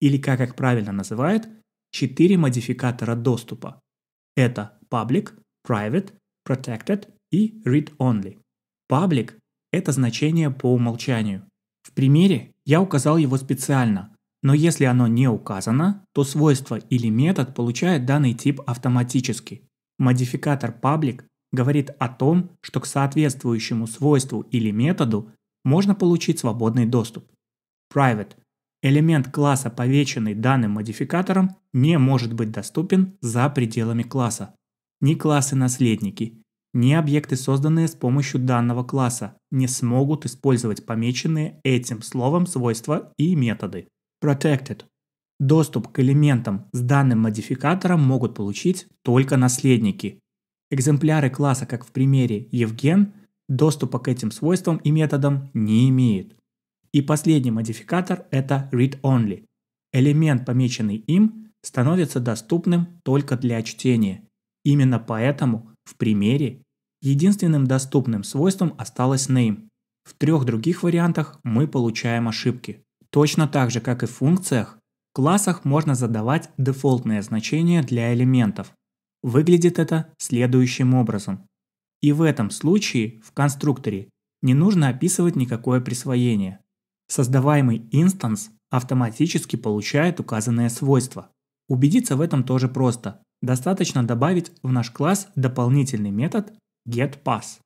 или как их правильно называют – четыре модификатора доступа. Это Public, Private, Protected и Read Only. Public – это значение по умолчанию. В примере я указал его специально, но если оно не указано, то свойство или метод получает данный тип автоматически. Модификатор Public говорит о том, что к соответствующему свойству или методу можно получить свободный доступ. Private элемент класса, повеченный данным модификатором, не может быть доступен за пределами класса. Ни классы-наследники, ни объекты, созданные с помощью данного класса, не смогут использовать помеченные этим словом свойства и методы. Protected. Доступ к элементам с данным модификатором могут получить только наследники. Экземпляры класса, как в примере Евген, доступа к этим свойствам и методам не имеют. И последний модификатор – это read-only. Элемент, помеченный им, становится доступным только для чтения. Именно поэтому в примере единственным доступным свойством осталось name. В трех других вариантах мы получаем ошибки. Точно так же, как и в функциях, в классах можно задавать дефолтное значение для элементов. Выглядит это следующим образом. И в этом случае в конструкторе не нужно описывать никакое присвоение. Создаваемый инстанс автоматически получает указанное свойство. Убедиться в этом тоже просто. Достаточно добавить в наш класс дополнительный метод getPass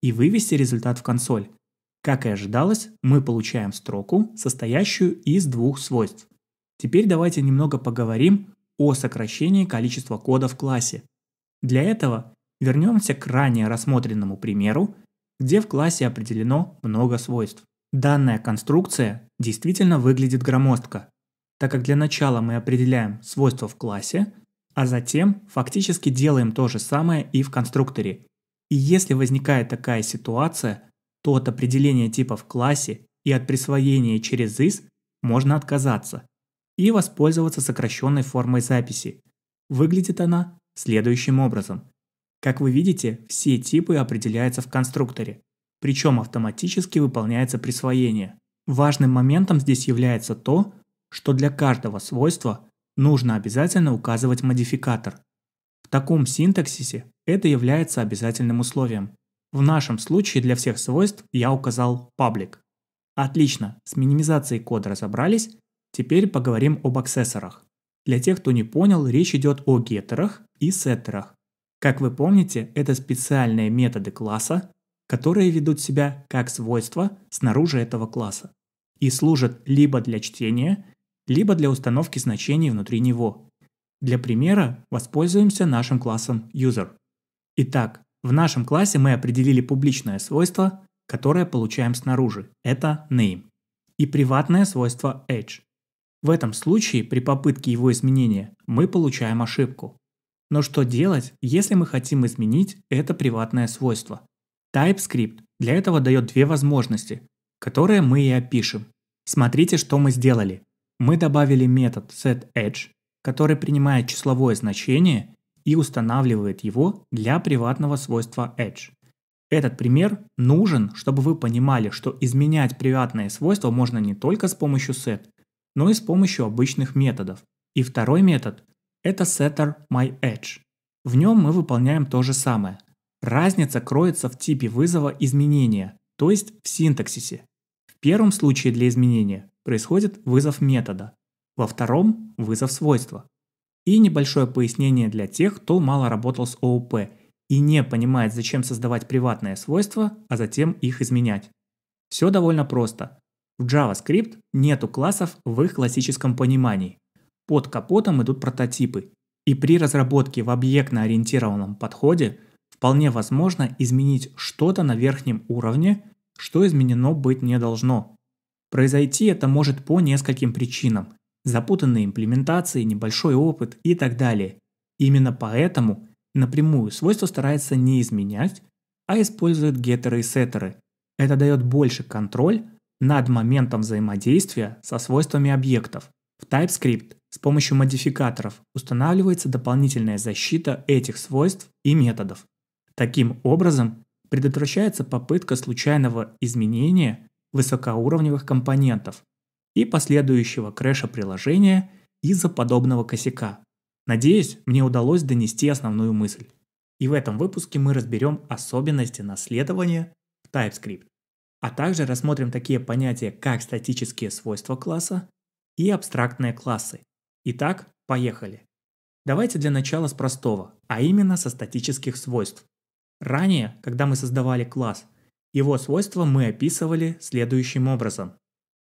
и вывести результат в консоль. Как и ожидалось, мы получаем строку, состоящую из двух свойств. Теперь давайте немного поговорим о сокращении количества кода в классе. Для этого вернемся к ранее рассмотренному примеру, где в классе определено много свойств. Данная конструкция действительно выглядит громоздко, так как для начала мы определяем свойства в классе, а затем фактически делаем то же самое и в конструкторе. И если возникает такая ситуация, то от определения типа в классе и от присвоения через IS можно отказаться и воспользоваться сокращенной формой записи. Выглядит она следующим образом. Как вы видите, все типы определяются в конструкторе причем автоматически выполняется присвоение. Важным моментом здесь является то, что для каждого свойства нужно обязательно указывать модификатор. В таком синтаксисе это является обязательным условием. В нашем случае для всех свойств я указал public. Отлично, с минимизацией кода разобрались, теперь поговорим об аксессорах. Для тех, кто не понял, речь идет о геттерах и сеттерах. Как вы помните, это специальные методы класса, которые ведут себя как свойства снаружи этого класса и служат либо для чтения, либо для установки значений внутри него. Для примера воспользуемся нашим классом user. Итак, в нашем классе мы определили публичное свойство, которое получаем снаружи. Это name. И приватное свойство edge. В этом случае при попытке его изменения мы получаем ошибку. Но что делать, если мы хотим изменить это приватное свойство? TypeScript для этого дает две возможности, которые мы и опишем. Смотрите, что мы сделали. Мы добавили метод setEdge, который принимает числовое значение и устанавливает его для приватного свойства Edge. Этот пример нужен, чтобы вы понимали, что изменять приватное свойство можно не только с помощью set, но и с помощью обычных методов. И второй метод – это setter myEdge. В нем мы выполняем то же самое. Разница кроется в типе вызова изменения, то есть в синтаксисе. В первом случае для изменения происходит вызов метода, во втором – вызов свойства. И небольшое пояснение для тех, кто мало работал с ООП и не понимает, зачем создавать приватные свойства, а затем их изменять. Все довольно просто. В JavaScript нету классов в их классическом понимании. Под капотом идут прототипы. И при разработке в объектно-ориентированном подходе – Вполне возможно изменить что-то на верхнем уровне, что изменено быть не должно. Произойти это может по нескольким причинам. Запутанные имплементации, небольшой опыт и так далее. Именно поэтому напрямую свойство старается не изменять, а использует геттеры и сеттеры. Это дает больше контроль над моментом взаимодействия со свойствами объектов. В TypeScript с помощью модификаторов устанавливается дополнительная защита этих свойств и методов. Таким образом, предотвращается попытка случайного изменения высокоуровневых компонентов и последующего крэша приложения из-за подобного косяка. Надеюсь, мне удалось донести основную мысль. И в этом выпуске мы разберем особенности наследования в TypeScript, а также рассмотрим такие понятия, как статические свойства класса и абстрактные классы. Итак, поехали. Давайте для начала с простого, а именно со статических свойств. Ранее, когда мы создавали класс, его свойства мы описывали следующим образом.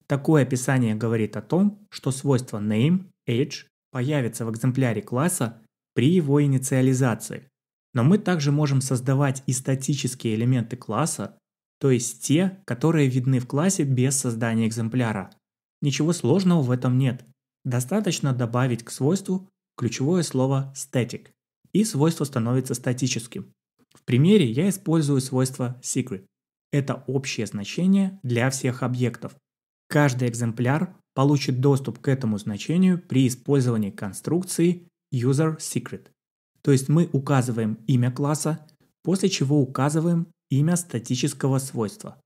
Такое описание говорит о том, что свойство name, age появится в экземпляре класса при его инициализации. Но мы также можем создавать и статические элементы класса, то есть те, которые видны в классе без создания экземпляра. Ничего сложного в этом нет. Достаточно добавить к свойству ключевое слово static, и свойство становится статическим. В примере я использую свойство secret. Это общее значение для всех объектов. Каждый экземпляр получит доступ к этому значению при использовании конструкции userSecret. То есть мы указываем имя класса, после чего указываем имя статического свойства.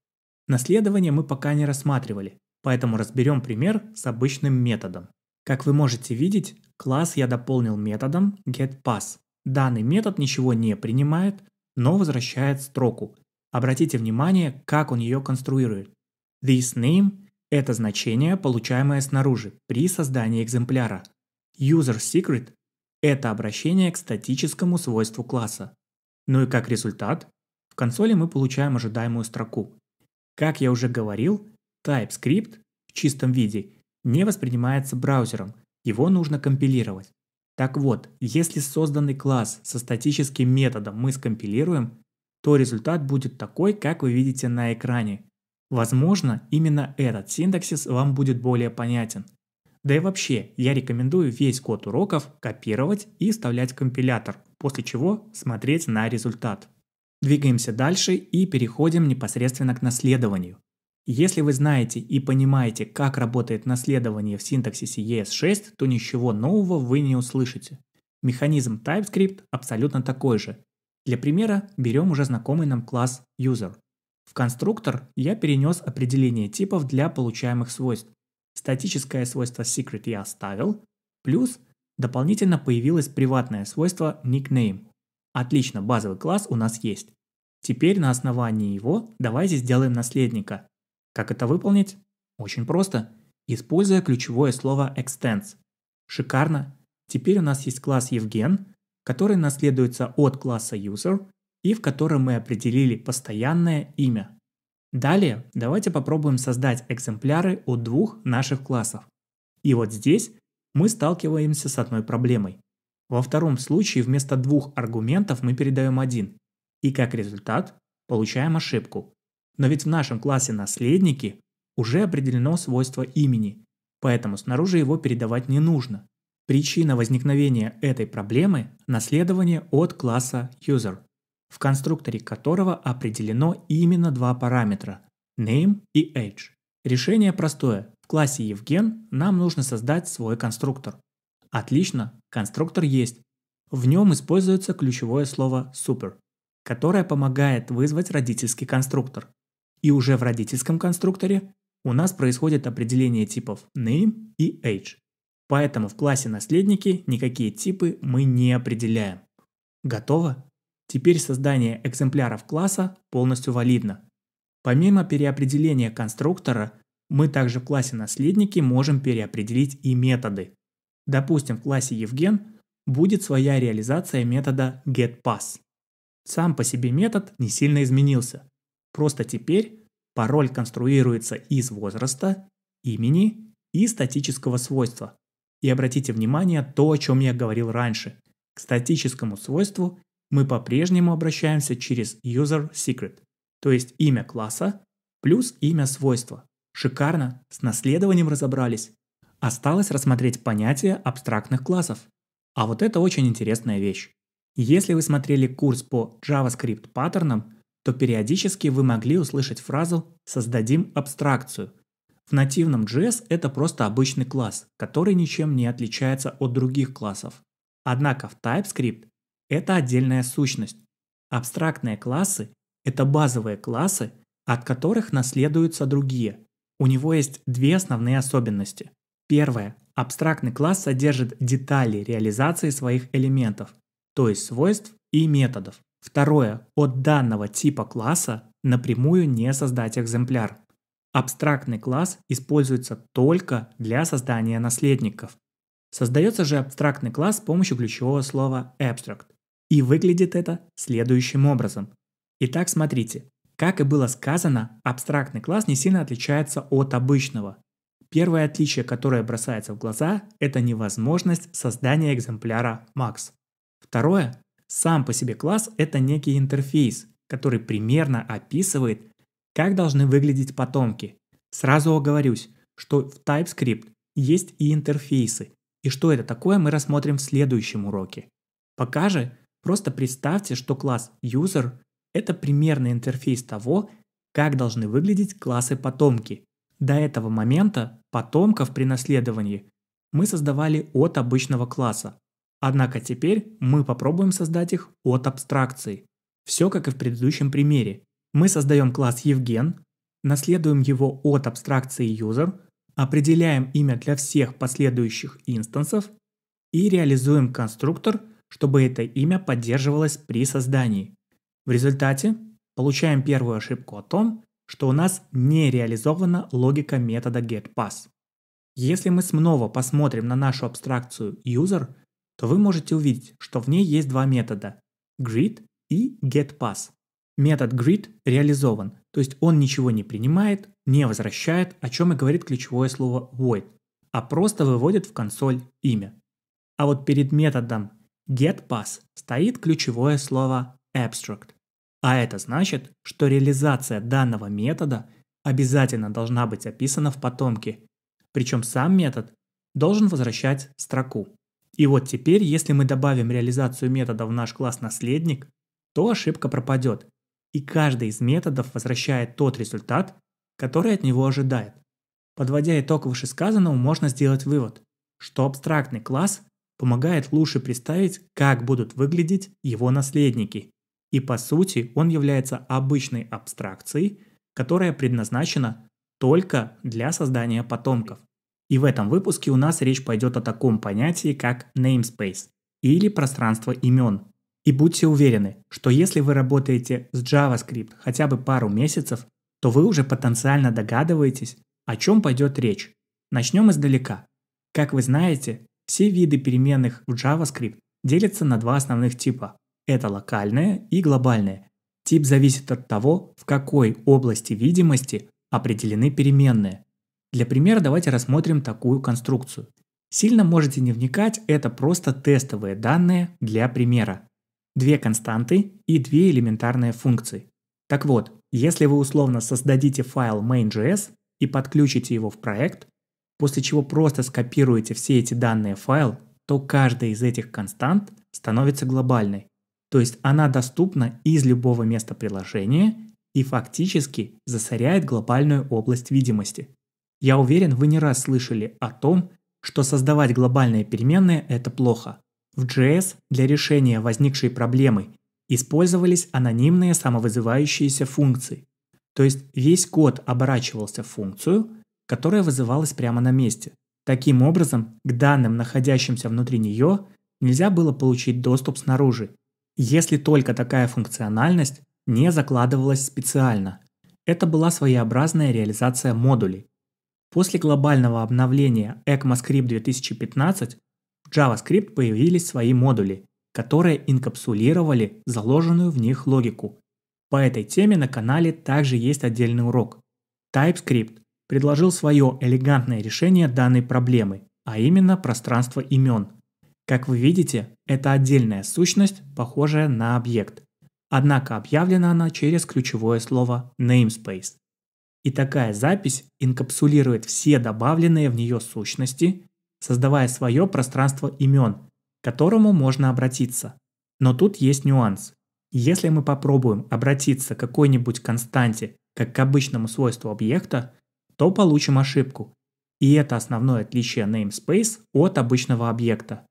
Наследование мы пока не рассматривали, поэтому разберем пример с обычным методом. Как вы можете видеть, класс я дополнил методом getPass. Данный метод ничего не принимает, но возвращает строку. Обратите внимание, как он ее конструирует. This name – это значение, получаемое снаружи при создании экземпляра. User secret – это обращение к статическому свойству класса. Ну и как результат, в консоли мы получаем ожидаемую строку. Как я уже говорил, TypeScript в чистом виде не воспринимается браузером, его нужно компилировать. Так вот, если созданный класс со статическим методом мы скомпилируем, то результат будет такой, как вы видите на экране. Возможно, именно этот синтаксис вам будет более понятен. Да и вообще, я рекомендую весь код уроков копировать и вставлять в компилятор, после чего смотреть на результат. Двигаемся дальше и переходим непосредственно к наследованию. Если вы знаете и понимаете, как работает наследование в синтаксисе ES6, то ничего нового вы не услышите. Механизм TypeScript абсолютно такой же. Для примера берем уже знакомый нам класс User. В конструктор я перенес определение типов для получаемых свойств. Статическое свойство Secret я оставил, плюс дополнительно появилось приватное свойство Nickname. Отлично, базовый класс у нас есть. Теперь на основании его давайте сделаем наследника, как это выполнить? Очень просто, используя ключевое слово extends. Шикарно! Теперь у нас есть класс Евген, который наследуется от класса user и в котором мы определили постоянное имя. Далее давайте попробуем создать экземпляры от двух наших классов. И вот здесь мы сталкиваемся с одной проблемой. Во втором случае вместо двух аргументов мы передаем один, и как результат получаем ошибку, но ведь в нашем классе наследники уже определено свойство имени, поэтому снаружи его передавать не нужно. Причина возникновения этой проблемы – наследование от класса user, в конструкторе которого определено именно два параметра – name и age. Решение простое. В классе Евген нам нужно создать свой конструктор. Отлично, конструктор есть. В нем используется ключевое слово super, которое помогает вызвать родительский конструктор. И уже в родительском конструкторе у нас происходит определение типов name и age. Поэтому в классе наследники никакие типы мы не определяем. Готово? Теперь создание экземпляров класса полностью валидно. Помимо переопределения конструктора, мы также в классе наследники можем переопределить и методы. Допустим, в классе Евген будет своя реализация метода getPass. Сам по себе метод не сильно изменился, Просто теперь пароль конструируется из возраста, имени и статического свойства. И обратите внимание то, о чем я говорил раньше. К статическому свойству мы по-прежнему обращаемся через user secret, то есть имя класса плюс имя свойства. Шикарно, с наследованием разобрались. Осталось рассмотреть понятие абстрактных классов. А вот это очень интересная вещь. Если вы смотрели курс по JavaScript паттернам, то периодически вы могли услышать фразу «создадим абстракцию». В нативном JS это просто обычный класс, который ничем не отличается от других классов. Однако в TypeScript это отдельная сущность. Абстрактные классы – это базовые классы, от которых наследуются другие. У него есть две основные особенности. Первое. Абстрактный класс содержит детали реализации своих элементов, то есть свойств и методов. Второе. От данного типа класса напрямую не создать экземпляр. Абстрактный класс используется только для создания наследников. Создается же абстрактный класс с помощью ключевого слова abstract. И выглядит это следующим образом. Итак, смотрите. Как и было сказано, абстрактный класс не сильно отличается от обычного. Первое отличие, которое бросается в глаза, это невозможность создания экземпляра max. Второе сам по себе класс – это некий интерфейс, который примерно описывает, как должны выглядеть потомки. Сразу оговорюсь, что в TypeScript есть и интерфейсы, и что это такое мы рассмотрим в следующем уроке. Пока же просто представьте, что класс User – это примерный интерфейс того, как должны выглядеть классы потомки. До этого момента потомков при наследовании мы создавали от обычного класса, Однако теперь мы попробуем создать их от абстракции. Все как и в предыдущем примере. Мы создаем класс Евген, наследуем его от абстракции user, определяем имя для всех последующих инстансов и реализуем конструктор, чтобы это имя поддерживалось при создании. В результате получаем первую ошибку о том, что у нас не реализована логика метода getPass. Если мы снова посмотрим на нашу абстракцию user, то вы можете увидеть, что в ней есть два метода – grid и getPass. Метод grid реализован, то есть он ничего не принимает, не возвращает, о чем и говорит ключевое слово void, а просто выводит в консоль имя. А вот перед методом getPass стоит ключевое слово abstract. А это значит, что реализация данного метода обязательно должна быть описана в потомке, причем сам метод должен возвращать строку. И вот теперь, если мы добавим реализацию метода в наш класс-наследник, то ошибка пропадет, и каждый из методов возвращает тот результат, который от него ожидает. Подводя итог вышесказанному, можно сделать вывод, что абстрактный класс помогает лучше представить, как будут выглядеть его наследники, и по сути он является обычной абстракцией, которая предназначена только для создания потомков. И в этом выпуске у нас речь пойдет о таком понятии, как namespace или пространство имен. И будьте уверены, что если вы работаете с JavaScript хотя бы пару месяцев, то вы уже потенциально догадываетесь, о чем пойдет речь. Начнем издалека. Как вы знаете, все виды переменных в JavaScript делятся на два основных типа. Это локальное и глобальное. Тип зависит от того, в какой области видимости определены переменные. Для примера давайте рассмотрим такую конструкцию. Сильно можете не вникать, это просто тестовые данные для примера. Две константы и две элементарные функции. Так вот, если вы условно создадите файл main.js и подключите его в проект, после чего просто скопируете все эти данные в файл, то каждая из этих констант становится глобальной. То есть она доступна из любого места приложения и фактически засоряет глобальную область видимости. Я уверен, вы не раз слышали о том, что создавать глобальные переменные – это плохо. В JS для решения возникшей проблемы использовались анонимные самовызывающиеся функции. То есть весь код оборачивался в функцию, которая вызывалась прямо на месте. Таким образом, к данным, находящимся внутри нее, нельзя было получить доступ снаружи, если только такая функциональность не закладывалась специально. Это была своеобразная реализация модулей, После глобального обновления ECMAScript 2015 в JavaScript появились свои модули, которые инкапсулировали заложенную в них логику. По этой теме на канале также есть отдельный урок. TypeScript предложил свое элегантное решение данной проблемы, а именно пространство имен. Как вы видите, это отдельная сущность, похожая на объект. Однако объявлена она через ключевое слово namespace. И такая запись инкапсулирует все добавленные в нее сущности, создавая свое пространство имен, к которому можно обратиться. Но тут есть нюанс. Если мы попробуем обратиться к какой-нибудь константе как к обычному свойству объекта, то получим ошибку. И это основное отличие namespace от обычного объекта.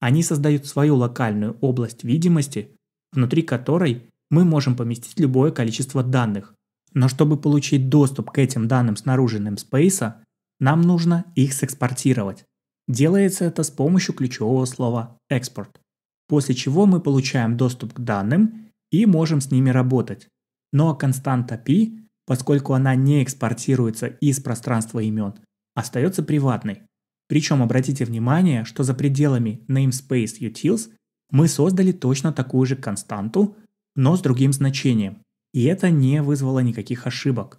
Они создают свою локальную область видимости, внутри которой мы можем поместить любое количество данных, но чтобы получить доступ к этим данным снаружи namespace, нам нужно их экспортировать. Делается это с помощью ключевого слова «экспорт», после чего мы получаем доступ к данным и можем с ними работать. Но константа p, поскольку она не экспортируется из пространства имен, остается приватной. Причем обратите внимание, что за пределами namespace utils мы создали точно такую же константу, но с другим значением и это не вызвало никаких ошибок.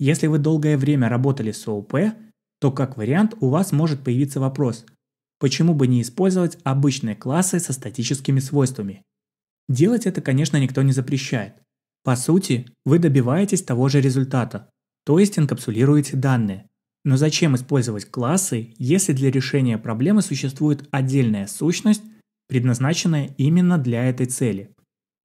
Если вы долгое время работали с ООП, то как вариант у вас может появиться вопрос, почему бы не использовать обычные классы со статическими свойствами. Делать это, конечно, никто не запрещает. По сути, вы добиваетесь того же результата, то есть инкапсулируете данные. Но зачем использовать классы, если для решения проблемы существует отдельная сущность, предназначенная именно для этой цели?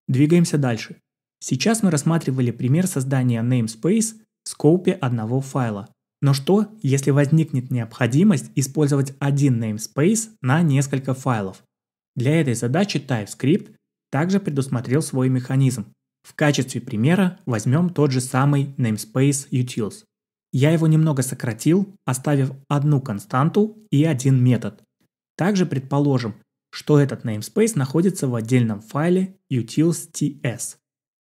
Двигаемся дальше. Сейчас мы рассматривали пример создания namespace в скопе одного файла. Но что, если возникнет необходимость использовать один namespace на несколько файлов? Для этой задачи TypeScript также предусмотрел свой механизм. В качестве примера возьмем тот же самый namespace utils. Я его немного сократил, оставив одну константу и один метод. Также предположим, что этот namespace находится в отдельном файле utils.ts.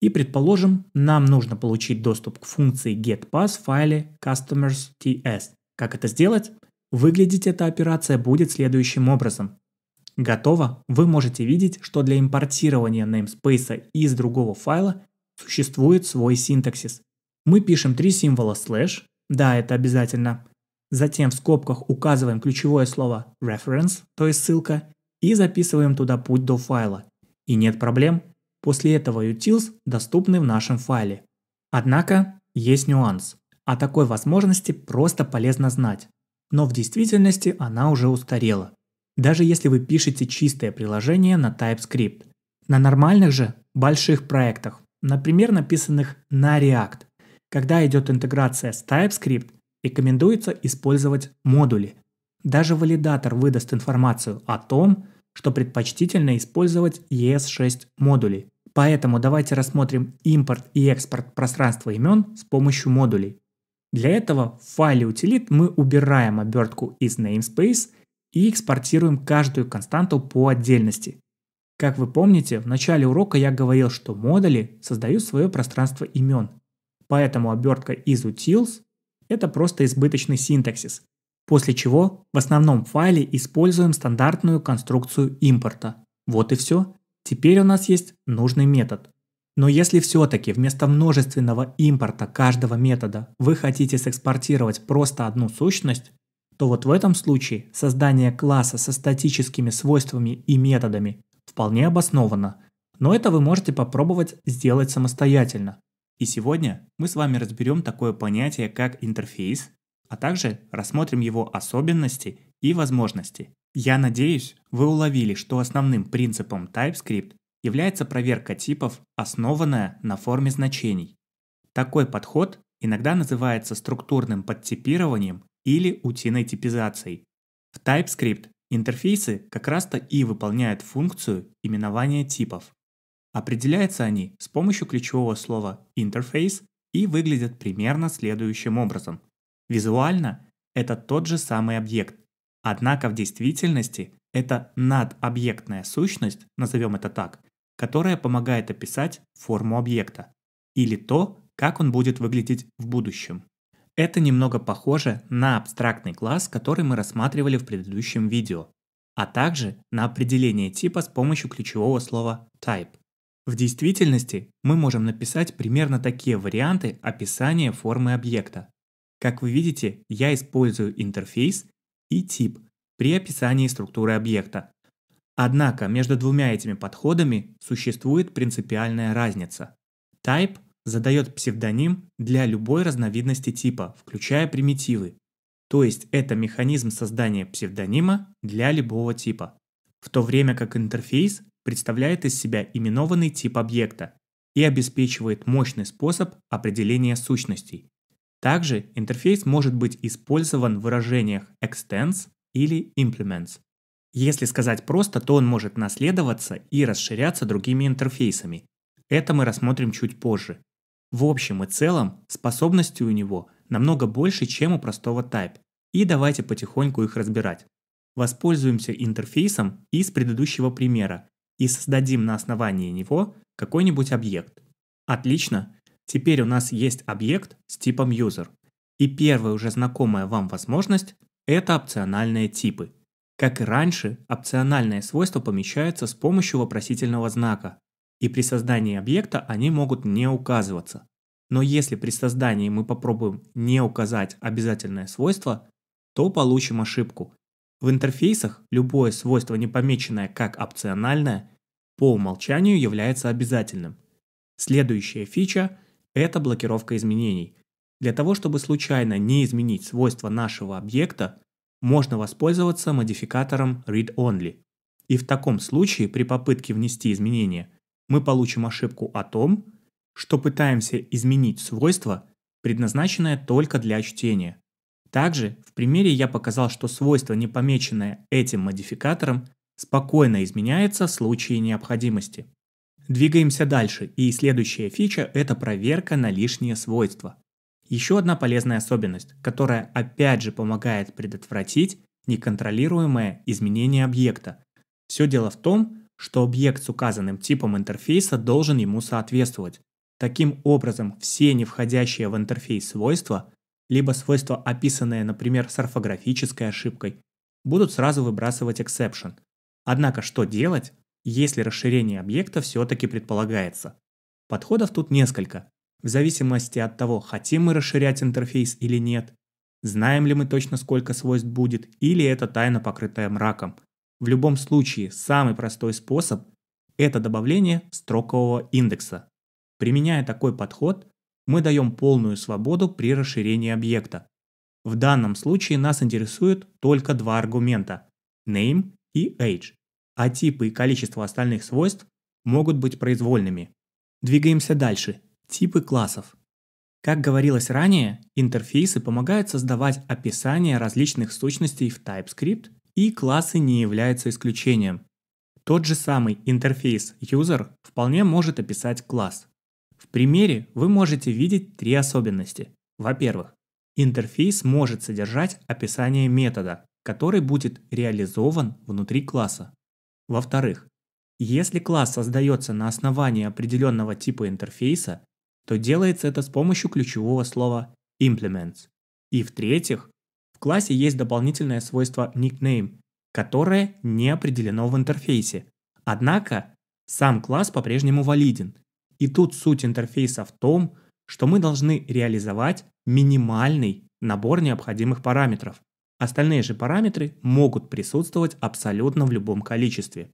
И предположим, нам нужно получить доступ к функции getPass в файле customers.ts. Как это сделать? Выглядеть эта операция будет следующим образом. Готово? Вы можете видеть, что для импортирования namespace из другого файла существует свой синтаксис. Мы пишем три символа слэш, да, это обязательно. Затем в скобках указываем ключевое слово reference, то есть ссылка, и записываем туда путь до файла. И нет проблем, После этого utils доступны в нашем файле. Однако есть нюанс. О такой возможности просто полезно знать. Но в действительности она уже устарела. Даже если вы пишете чистое приложение на TypeScript. На нормальных же больших проектах, например, написанных на React, когда идет интеграция с TypeScript, рекомендуется использовать модули. Даже валидатор выдаст информацию о том, что предпочтительно использовать ES6 модули. Поэтому давайте рассмотрим импорт и экспорт пространства имен с помощью модулей. Для этого в файле утилит мы убираем обертку из namespace и экспортируем каждую константу по отдельности. Как вы помните, в начале урока я говорил, что модули создают свое пространство имен. Поэтому обертка из utils – это просто избыточный синтаксис, после чего в основном файле используем стандартную конструкцию импорта. Вот и все. Теперь у нас есть нужный метод. Но если все-таки вместо множественного импорта каждого метода вы хотите экспортировать просто одну сущность, то вот в этом случае создание класса со статическими свойствами и методами вполне обосновано, но это вы можете попробовать сделать самостоятельно. И сегодня мы с вами разберем такое понятие, как интерфейс, а также рассмотрим его особенности и возможности. Я надеюсь, вы уловили, что основным принципом TypeScript является проверка типов, основанная на форме значений. Такой подход иногда называется структурным подтипированием или утиной типизацией. В TypeScript интерфейсы как раз-то и выполняют функцию именования типов. Определяются они с помощью ключевого слова interface и выглядят примерно следующим образом – Визуально это тот же самый объект, однако в действительности это надобъектная сущность, назовем это так, которая помогает описать форму объекта или то, как он будет выглядеть в будущем. Это немного похоже на абстрактный класс, который мы рассматривали в предыдущем видео, а также на определение типа с помощью ключевого слова type. В действительности мы можем написать примерно такие варианты описания формы объекта, как вы видите, я использую интерфейс и тип при описании структуры объекта. Однако между двумя этими подходами существует принципиальная разница. Type задает псевдоним для любой разновидности типа, включая примитивы. То есть это механизм создания псевдонима для любого типа. В то время как интерфейс представляет из себя именованный тип объекта и обеспечивает мощный способ определения сущностей. Также интерфейс может быть использован в выражениях extends или implements. Если сказать просто, то он может наследоваться и расширяться другими интерфейсами. Это мы рассмотрим чуть позже. В общем и целом, способности у него намного больше, чем у простого Type. И давайте потихоньку их разбирать. Воспользуемся интерфейсом из предыдущего примера и создадим на основании него какой-нибудь объект. Отлично, Теперь у нас есть объект с типом user. И первая уже знакомая вам возможность – это опциональные типы. Как и раньше, опциональные свойства помещаются с помощью вопросительного знака, и при создании объекта они могут не указываться. Но если при создании мы попробуем не указать обязательное свойство, то получим ошибку. В интерфейсах любое свойство, не помеченное как опциональное, по умолчанию является обязательным. Следующая фича – это блокировка изменений. Для того, чтобы случайно не изменить свойства нашего объекта, можно воспользоваться модификатором read-only. И в таком случае при попытке внести изменения мы получим ошибку о том, что пытаемся изменить свойство, предназначенное только для чтения. Также в примере я показал, что свойство, не помеченное этим модификатором, спокойно изменяется в случае необходимости. Двигаемся дальше, и следующая фича – это проверка на лишние свойства. Еще одна полезная особенность, которая опять же помогает предотвратить неконтролируемое изменение объекта. Все дело в том, что объект с указанным типом интерфейса должен ему соответствовать. Таким образом, все не входящие в интерфейс свойства, либо свойства, описанные, например, с орфографической ошибкой, будут сразу выбрасывать exception. Однако что делать, если расширение объекта все-таки предполагается. Подходов тут несколько. В зависимости от того, хотим мы расширять интерфейс или нет, знаем ли мы точно сколько свойств будет, или это тайна, покрытая мраком. В любом случае, самый простой способ – это добавление строкового индекса. Применяя такой подход, мы даем полную свободу при расширении объекта. В данном случае нас интересуют только два аргумента – name и age а типы и количество остальных свойств могут быть произвольными. Двигаемся дальше. Типы классов. Как говорилось ранее, интерфейсы помогают создавать описание различных сущностей в TypeScript, и классы не являются исключением. Тот же самый интерфейс user вполне может описать класс. В примере вы можете видеть три особенности. Во-первых, интерфейс может содержать описание метода, который будет реализован внутри класса. Во-вторых, если класс создается на основании определенного типа интерфейса, то делается это с помощью ключевого слова implements. И в-третьих, в классе есть дополнительное свойство nickname, которое не определено в интерфейсе. Однако сам класс по-прежнему валиден. И тут суть интерфейса в том, что мы должны реализовать минимальный набор необходимых параметров, Остальные же параметры могут присутствовать абсолютно в любом количестве.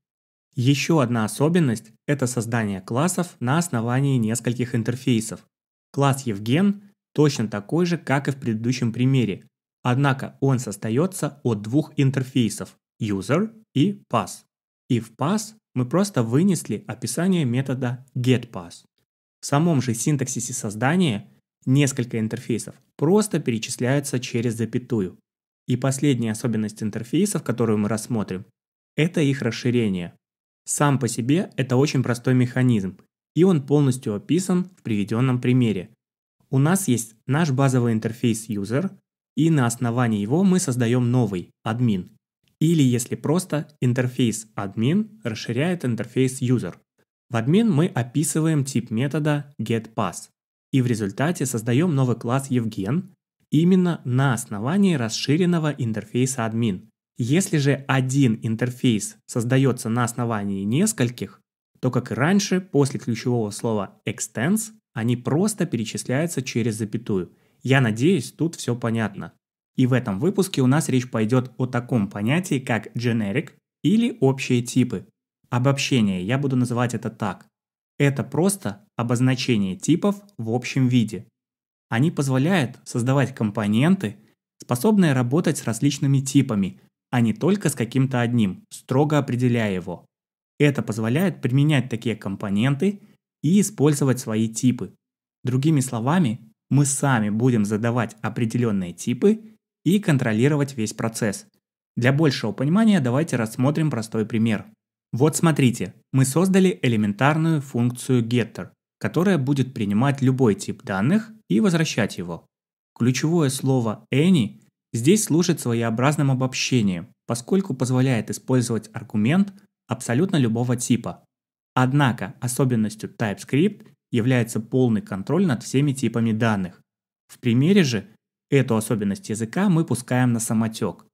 Еще одна особенность – это создание классов на основании нескольких интерфейсов. Класс Евген точно такой же, как и в предыдущем примере, однако он состоится от двух интерфейсов – user и pass. И в pass мы просто вынесли описание метода getPass. В самом же синтаксисе создания несколько интерфейсов просто перечисляются через запятую, и последняя особенность интерфейсов, которую мы рассмотрим, это их расширение. Сам по себе это очень простой механизм, и он полностью описан в приведенном примере. У нас есть наш базовый интерфейс User, и на основании его мы создаем новый, Admin, Или если просто, интерфейс Admin расширяет интерфейс User. В Admin мы описываем тип метода getPass, и в результате создаем новый класс Евген, именно на основании расширенного интерфейса админ. Если же один интерфейс создается на основании нескольких, то, как и раньше, после ключевого слова extends они просто перечисляются через запятую. Я надеюсь, тут все понятно. И в этом выпуске у нас речь пойдет о таком понятии, как generic или общие типы. Обобщение, я буду называть это так. Это просто обозначение типов в общем виде. Они позволяют создавать компоненты, способные работать с различными типами, а не только с каким-то одним, строго определяя его. Это позволяет применять такие компоненты и использовать свои типы. Другими словами, мы сами будем задавать определенные типы и контролировать весь процесс. Для большего понимания давайте рассмотрим простой пример. Вот смотрите, мы создали элементарную функцию getter, которая будет принимать любой тип данных и возвращать его. Ключевое слово «any» здесь служит своеобразным обобщением, поскольку позволяет использовать аргумент абсолютно любого типа. Однако особенностью TypeScript является полный контроль над всеми типами данных. В примере же эту особенность языка мы пускаем на самотек.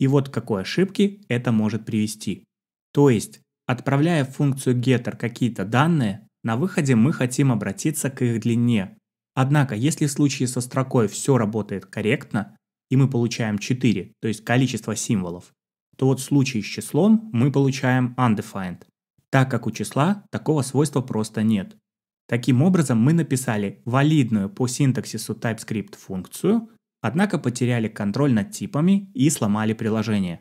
И вот к какой ошибке это может привести. То есть, отправляя в функцию getter какие-то данные, на выходе мы хотим обратиться к их длине, Однако, если в случае со строкой все работает корректно, и мы получаем 4, то есть количество символов, то вот в случае с числом мы получаем undefined, так как у числа такого свойства просто нет. Таким образом, мы написали валидную по синтаксису TypeScript функцию, однако потеряли контроль над типами и сломали приложение.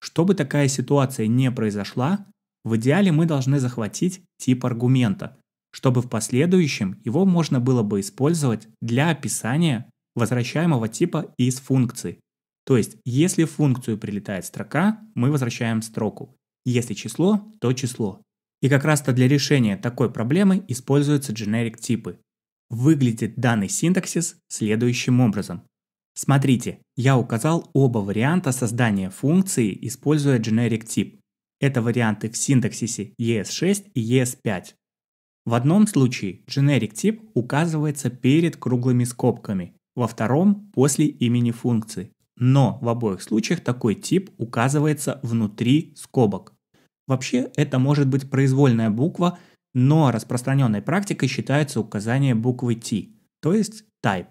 Чтобы такая ситуация не произошла, в идеале мы должны захватить тип аргумента, чтобы в последующем его можно было бы использовать для описания возвращаемого типа из функции. То есть, если в функцию прилетает строка, мы возвращаем строку. Если число, то число. И как раз-то для решения такой проблемы используются generic типы. Выглядит данный синтаксис следующим образом. Смотрите, я указал оба варианта создания функции, используя generic тип. Это варианты в синтаксисе ES6 и ES5. В одном случае generic тип указывается перед круглыми скобками, во втором – после имени функции. Но в обоих случаях такой тип указывается внутри скобок. Вообще это может быть произвольная буква, но распространенной практикой считается указание буквы T, то есть type.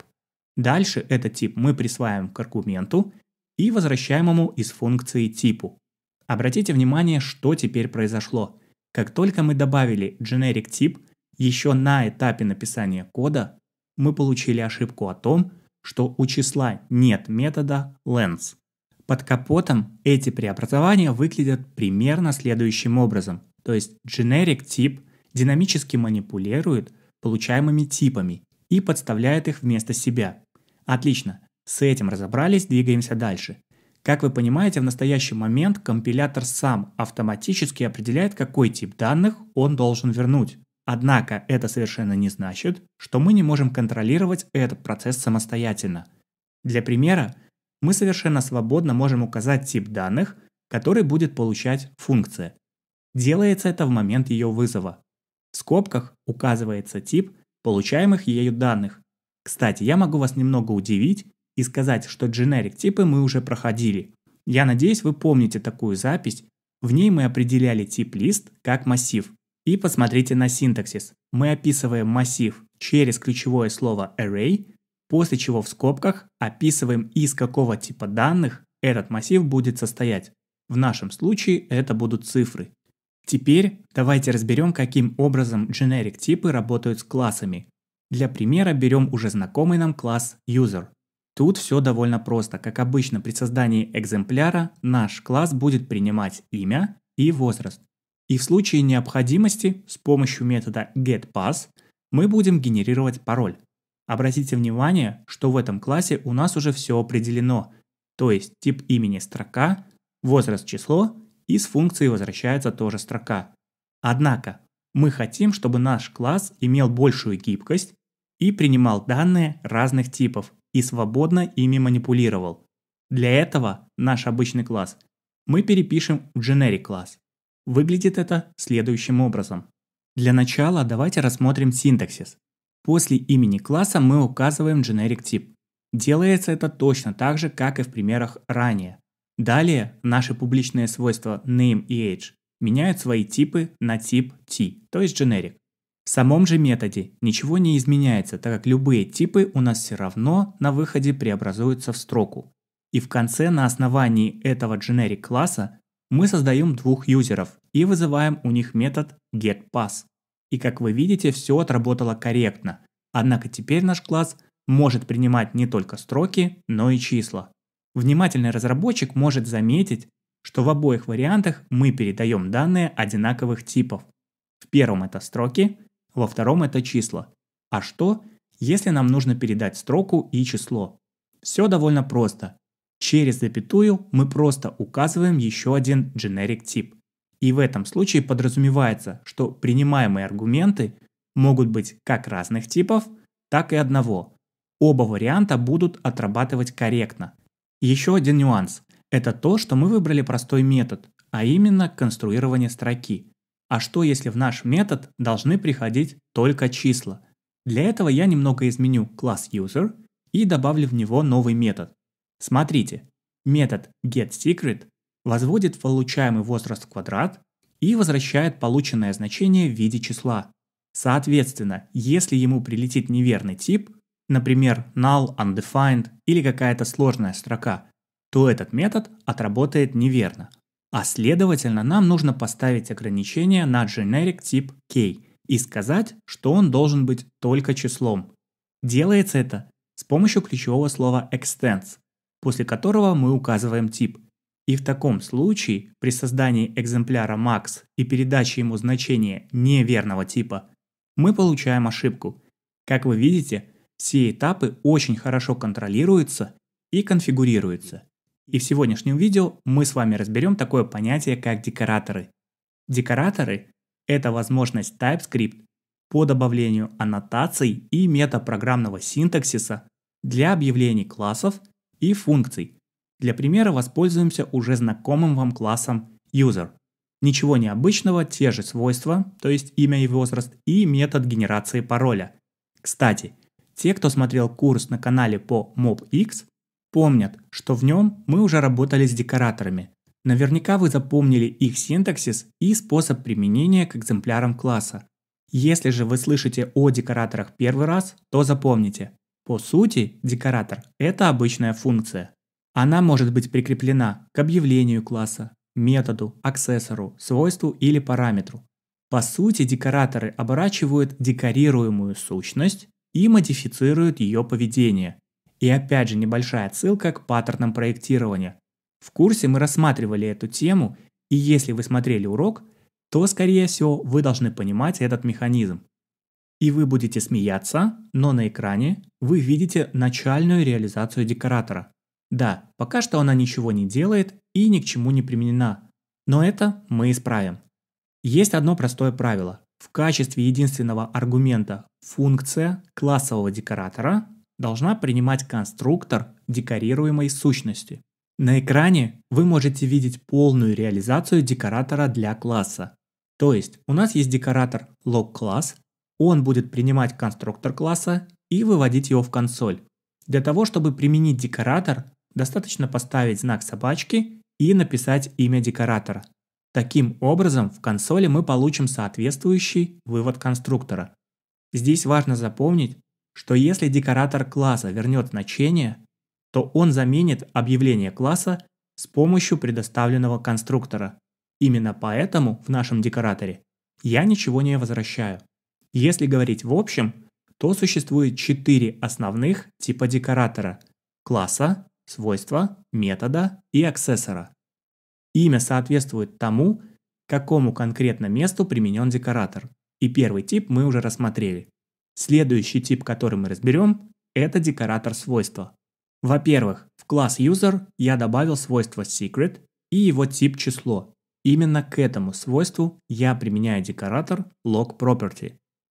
Дальше этот тип мы присваиваем к аргументу и возвращаем ему из функции типу. Обратите внимание, что теперь произошло – как только мы добавили generic тип, еще на этапе написания кода мы получили ошибку о том, что у числа нет метода lens. Под капотом эти преобразования выглядят примерно следующим образом. То есть generic тип динамически манипулирует получаемыми типами и подставляет их вместо себя. Отлично, с этим разобрались, двигаемся дальше. Как вы понимаете, в настоящий момент компилятор сам автоматически определяет, какой тип данных он должен вернуть. Однако это совершенно не значит, что мы не можем контролировать этот процесс самостоятельно. Для примера, мы совершенно свободно можем указать тип данных, который будет получать функция. Делается это в момент ее вызова. В скобках указывается тип получаемых ею данных. Кстати, я могу вас немного удивить, и сказать, что generic типы мы уже проходили. Я надеюсь, вы помните такую запись. В ней мы определяли тип лист как массив. И посмотрите на синтаксис. Мы описываем массив через ключевое слово array, после чего в скобках описываем из какого типа данных этот массив будет состоять. В нашем случае это будут цифры. Теперь давайте разберем, каким образом generic типы работают с классами. Для примера берем уже знакомый нам класс user – Тут все довольно просто. Как обычно при создании экземпляра, наш класс будет принимать имя и возраст. И в случае необходимости с помощью метода getPass мы будем генерировать пароль. Обратите внимание, что в этом классе у нас уже все определено, то есть тип имени строка, возраст число и с функцией возвращается тоже строка. Однако мы хотим, чтобы наш класс имел большую гибкость и принимал данные разных типов, и свободно ими манипулировал. Для этого наш обычный класс мы перепишем в generic класс. Выглядит это следующим образом. Для начала давайте рассмотрим синтаксис. После имени класса мы указываем generic тип. Делается это точно так же, как и в примерах ранее. Далее наши публичные свойства name и age меняют свои типы на тип t, то есть generic самом же методе ничего не изменяется, так как любые типы у нас все равно на выходе преобразуются в строку. И в конце на основании этого generic класса мы создаем двух юзеров и вызываем у них метод getPass. И как вы видите, все отработало корректно. Однако теперь наш класс может принимать не только строки, но и числа. Внимательный разработчик может заметить, что в обоих вариантах мы передаем данные одинаковых типов. В первом это строки, во втором это числа. А что, если нам нужно передать строку и число? Все довольно просто. Через запятую мы просто указываем еще один generic тип. И в этом случае подразумевается, что принимаемые аргументы могут быть как разных типов, так и одного. Оба варианта будут отрабатывать корректно. Еще один нюанс – это то, что мы выбрали простой метод, а именно конструирование строки – а что если в наш метод должны приходить только числа? Для этого я немного изменю класс user и добавлю в него новый метод. Смотрите, метод getSecret возводит получаемый возраст в квадрат и возвращает полученное значение в виде числа. Соответственно, если ему прилетит неверный тип, например, null, undefined или какая-то сложная строка, то этот метод отработает неверно – а следовательно, нам нужно поставить ограничение на generic тип K и сказать, что он должен быть только числом. Делается это с помощью ключевого слова extends, после которого мы указываем тип. И в таком случае при создании экземпляра max и передаче ему значения неверного типа мы получаем ошибку. Как вы видите, все этапы очень хорошо контролируются и конфигурируются. И в сегодняшнем видео мы с вами разберем такое понятие, как декораторы. Декораторы – это возможность TypeScript по добавлению аннотаций и метапрограммного синтаксиса для объявлений классов и функций. Для примера воспользуемся уже знакомым вам классом user. Ничего необычного, те же свойства, то есть имя и возраст, и метод генерации пароля. Кстати, те, кто смотрел курс на канале по MobX, помнят, что в нем мы уже работали с декораторами. Наверняка вы запомнили их синтаксис и способ применения к экземплярам класса. Если же вы слышите о декораторах первый раз, то запомните. По сути, декоратор – это обычная функция. Она может быть прикреплена к объявлению класса, методу, аксессору, свойству или параметру. По сути, декораторы оборачивают декорируемую сущность и модифицируют ее поведение, и опять же небольшая отсылка к паттернам проектирования. В курсе мы рассматривали эту тему, и если вы смотрели урок, то, скорее всего, вы должны понимать этот механизм. И вы будете смеяться, но на экране вы видите начальную реализацию декоратора. Да, пока что она ничего не делает и ни к чему не применена, но это мы исправим. Есть одно простое правило. В качестве единственного аргумента функция классового декоратора должна принимать конструктор декорируемой сущности. На экране вы можете видеть полную реализацию декоратора для класса. То есть у нас есть декоратор log-класс, он будет принимать конструктор класса и выводить его в консоль. Для того, чтобы применить декоратор, достаточно поставить знак собачки и написать имя декоратора. Таким образом, в консоли мы получим соответствующий вывод конструктора. Здесь важно запомнить, что если декоратор класса вернет значение, то он заменит объявление класса с помощью предоставленного конструктора. Именно поэтому в нашем декораторе я ничего не возвращаю. Если говорить в общем, то существует четыре основных типа декоратора – класса, свойства, метода и аксессора. Имя соответствует тому, какому конкретно месту применен декоратор. И первый тип мы уже рассмотрели. Следующий тип, который мы разберем, это декоратор свойства. Во-первых, в класс user я добавил свойство secret и его тип число. Именно к этому свойству я применяю декоратор log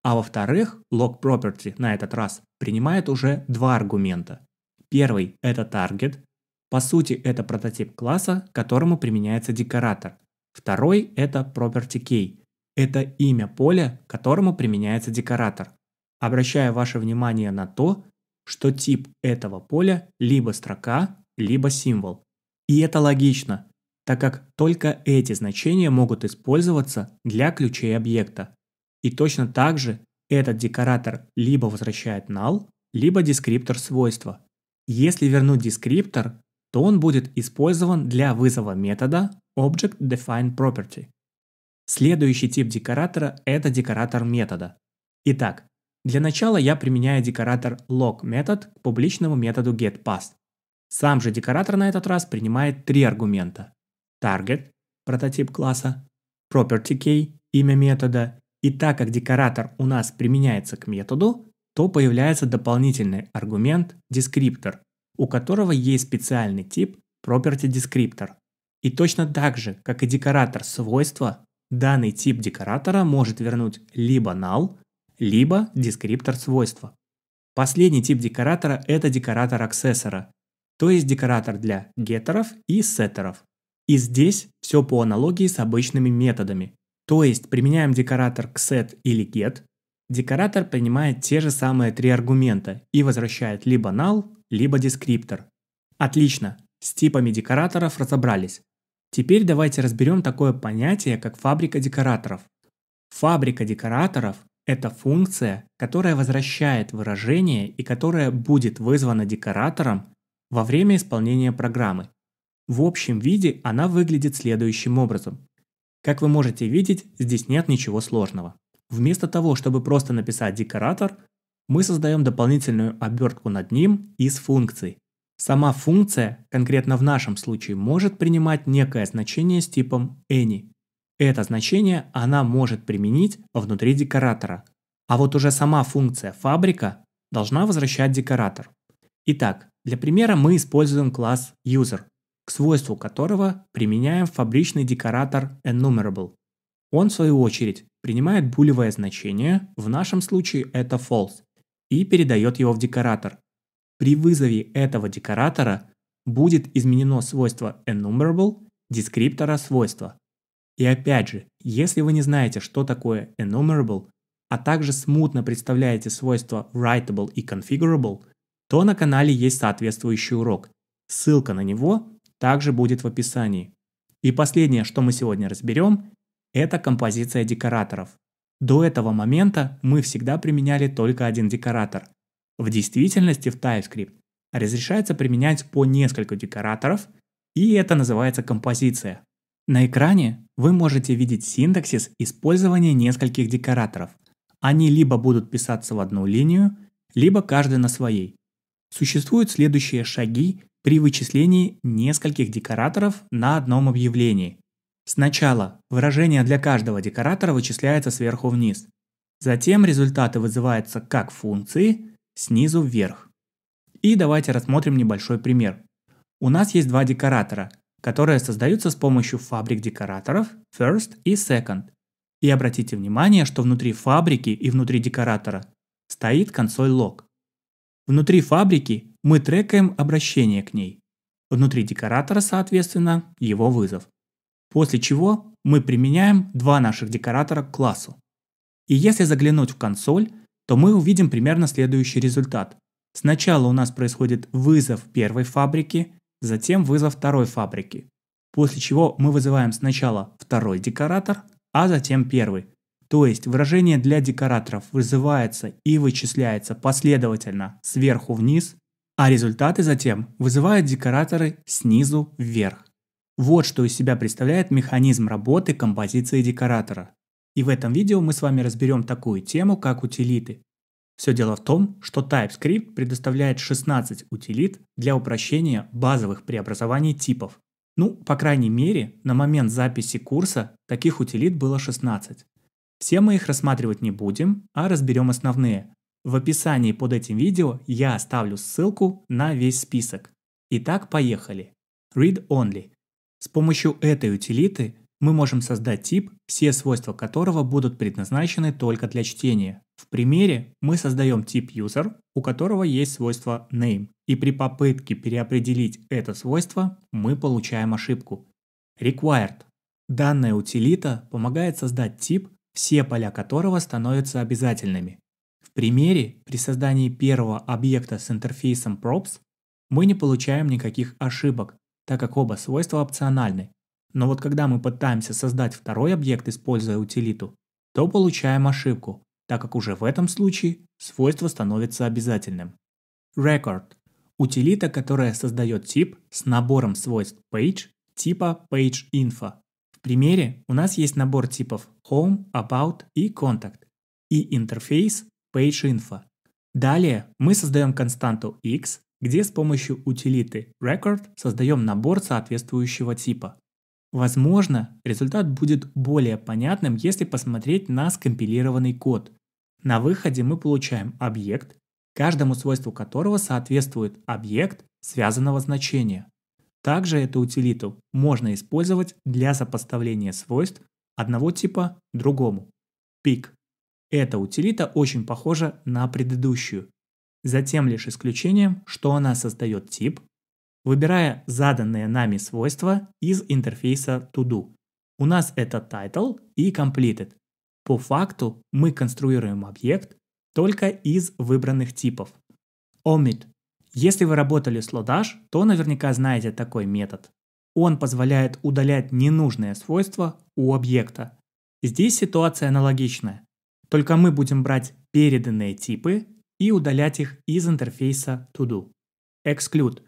А во-вторых, log на этот раз принимает уже два аргумента. Первый – это target. По сути, это прототип класса, которому применяется декоратор. Второй – это property_key, Это имя поля, которому применяется декоратор обращая ваше внимание на то, что тип этого поля либо строка, либо символ. И это логично, так как только эти значения могут использоваться для ключей объекта. И точно так же этот декоратор либо возвращает null, либо дескриптор свойства. Если вернуть дескриптор, то он будет использован для вызова метода Object Define Property. Следующий тип декоратора – это декоратор метода. Итак, для начала я применяю декоратор lock метод к публичному методу getPass. Сам же декоратор на этот раз принимает три аргумента. Target – прототип класса, property key – имя метода, и так как декоратор у нас применяется к методу, то появляется дополнительный аргумент descriptor, у которого есть специальный тип property descriptor. И точно так же, как и декоратор свойства, данный тип декоратора может вернуть либо null, либо дескриптор свойства. Последний тип декоратора – это декоратор аксессора, то есть декоратор для геттеров и сеттеров. И здесь все по аналогии с обычными методами. То есть применяем декоратор к set или get, декоратор принимает те же самые три аргумента и возвращает либо null, либо дескриптор. Отлично, с типами декораторов разобрались. Теперь давайте разберем такое понятие, как фабрика декораторов. Фабрика декораторов это функция, которая возвращает выражение и которая будет вызвана декоратором во время исполнения программы. В общем виде она выглядит следующим образом. Как вы можете видеть, здесь нет ничего сложного. Вместо того, чтобы просто написать декоратор, мы создаем дополнительную обертку над ним из функций. Сама функция, конкретно в нашем случае, может принимать некое значение с типом any. Это значение она может применить внутри декоратора, а вот уже сама функция фабрика должна возвращать декоратор. Итак, для примера мы используем класс user, к свойству которого применяем фабричный декоратор enumerable. Он в свою очередь принимает булевое значение, в нашем случае это false, и передает его в декоратор. При вызове этого декоратора будет изменено свойство enumerable дескриптора свойства, и опять же, если вы не знаете, что такое enumerable, а также смутно представляете свойства writable и configurable, то на канале есть соответствующий урок. Ссылка на него также будет в описании. И последнее, что мы сегодня разберем, это композиция декораторов. До этого момента мы всегда применяли только один декоратор. В действительности в TypeScript разрешается применять по несколько декораторов, и это называется композиция. На экране вы можете видеть синтаксис использования нескольких декораторов. Они либо будут писаться в одну линию, либо каждый на своей. Существуют следующие шаги при вычислении нескольких декораторов на одном объявлении. Сначала выражение для каждого декоратора вычисляется сверху вниз. Затем результаты вызываются как функции снизу вверх. И давайте рассмотрим небольшой пример. У нас есть два декоратора которые создаются с помощью фабрик декораторов First и Second. И обратите внимание, что внутри фабрики и внутри декоратора стоит консоль log. Внутри фабрики мы трекаем обращение к ней. Внутри декоратора, соответственно, его вызов. После чего мы применяем два наших декоратора к классу. И если заглянуть в консоль, то мы увидим примерно следующий результат. Сначала у нас происходит вызов первой фабрики – затем вызов второй фабрики. После чего мы вызываем сначала второй декоратор, а затем первый. То есть выражение для декораторов вызывается и вычисляется последовательно сверху вниз, а результаты затем вызывают декораторы снизу вверх. Вот что из себя представляет механизм работы композиции декоратора. И в этом видео мы с вами разберем такую тему, как утилиты, все дело в том, что TypeScript предоставляет 16 утилит для упрощения базовых преобразований типов. Ну, по крайней мере, на момент записи курса таких утилит было 16. Все мы их рассматривать не будем, а разберем основные. В описании под этим видео я оставлю ссылку на весь список. Итак, поехали. Read Only. С помощью этой утилиты мы можем создать тип, все свойства которого будут предназначены только для чтения. В примере мы создаем тип user, у которого есть свойство name, и при попытке переопределить это свойство мы получаем ошибку. Required. Данная утилита помогает создать тип, все поля которого становятся обязательными. В примере при создании первого объекта с интерфейсом props мы не получаем никаких ошибок, так как оба свойства опциональны, но вот когда мы пытаемся создать второй объект, используя утилиту, то получаем ошибку, так как уже в этом случае свойство становится обязательным. Record – утилита, которая создает тип с набором свойств page типа pageinfo. В примере у нас есть набор типов home, about и contact и интерфейс pageinfo. Далее мы создаем константу x, где с помощью утилиты record создаем набор соответствующего типа. Возможно, результат будет более понятным, если посмотреть на скомпилированный код. На выходе мы получаем объект, каждому свойству которого соответствует объект связанного значения. Также эту утилиту можно использовать для сопоставления свойств одного типа другому. Пик. Эта утилита очень похожа на предыдущую, Затем лишь исключением, что она создает тип, выбирая заданные нами свойства из интерфейса ToDo, У нас это Title и Completed. По факту мы конструируем объект только из выбранных типов. Omit. Если вы работали с Lodash, то наверняка знаете такой метод. Он позволяет удалять ненужные свойства у объекта. Здесь ситуация аналогичная. Только мы будем брать переданные типы и удалять их из интерфейса ToDo. Exclude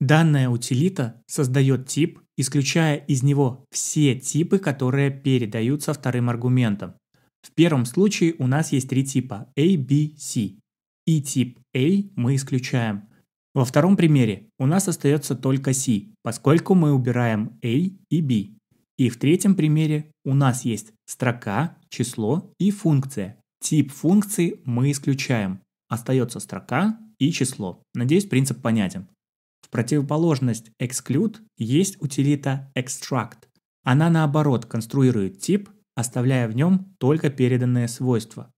Данная утилита создает тип, исключая из него все типы, которые передаются вторым аргументом. В первом случае у нас есть три типа A, B, C. И тип A мы исключаем. Во втором примере у нас остается только C, поскольку мы убираем A и B. И в третьем примере у нас есть строка, число и функция. Тип функции мы исключаем. Остается строка и число. Надеюсь, принцип понятен противоположность exclude есть утилита extract. Она наоборот конструирует тип, оставляя в нем только переданное свойство.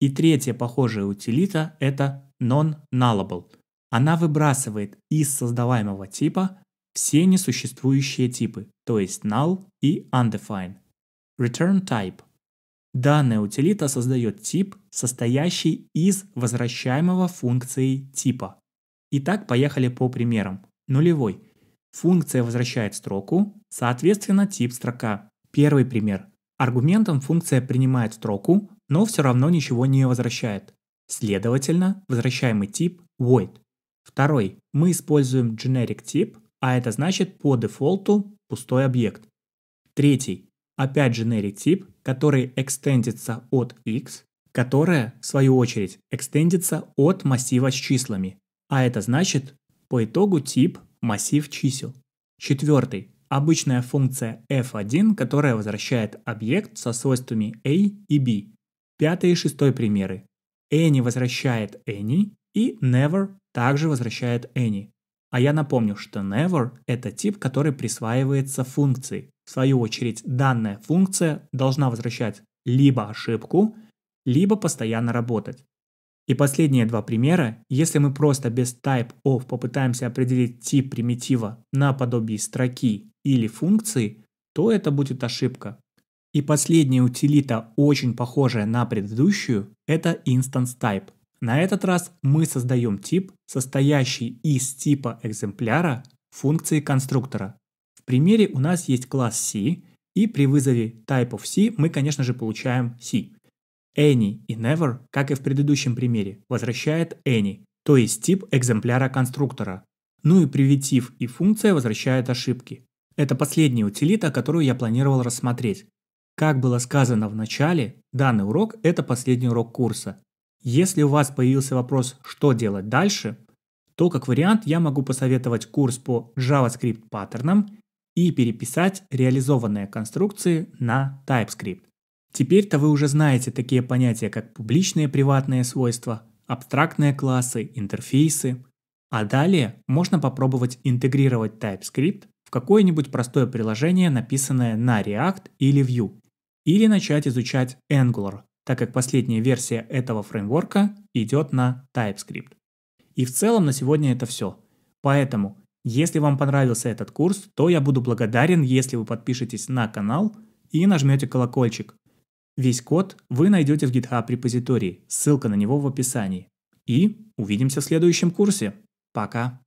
И третья похожая утилита – это non-nullable. Она выбрасывает из создаваемого типа все несуществующие типы, то есть null и undefined. Return type. Данная утилита создает тип, состоящий из возвращаемого функцией типа. Итак, поехали по примерам. Нулевой. Функция возвращает строку, соответственно тип строка. Первый пример. Аргументом функция принимает строку, но все равно ничего не возвращает. Следовательно, возвращаемый тип void. Второй. Мы используем generic тип, а это значит по дефолту пустой объект. Третий. Опять generic тип, который экстендится от x, которая, в свою очередь, экстендится от массива с числами. А это значит, по итогу тип – массив чисел. Четвертый – обычная функция f1, которая возвращает объект со свойствами a и b. Пятый и шестой примеры. Any возвращает any и never также возвращает any. А я напомню, что never – это тип, который присваивается функции. В свою очередь, данная функция должна возвращать либо ошибку, либо постоянно работать. И последние два примера, если мы просто без type of попытаемся определить тип примитива на подобие строки или функции, то это будет ошибка. И последняя утилита, очень похожая на предыдущую, это instance type. На этот раз мы создаем тип, состоящий из типа экземпляра функции конструктора. В примере у нас есть класс C, и при вызове type of C мы, конечно же, получаем C. Any и never, как и в предыдущем примере, возвращает any, то есть тип экземпляра конструктора. Ну и привитив и функция возвращают ошибки. Это последняя утилита, которую я планировал рассмотреть. Как было сказано в начале, данный урок – это последний урок курса. Если у вас появился вопрос, что делать дальше, то как вариант я могу посоветовать курс по JavaScript паттернам и переписать реализованные конструкции на TypeScript. Теперь-то вы уже знаете такие понятия, как публичные приватные свойства, абстрактные классы, интерфейсы. А далее можно попробовать интегрировать TypeScript в какое-нибудь простое приложение, написанное на React или Vue. Или начать изучать Angular, так как последняя версия этого фреймворка идет на TypeScript. И в целом на сегодня это все. Поэтому, если вам понравился этот курс, то я буду благодарен, если вы подпишетесь на канал и нажмете колокольчик, Весь код вы найдете в GitHub репозитории, ссылка на него в описании. И увидимся в следующем курсе. Пока!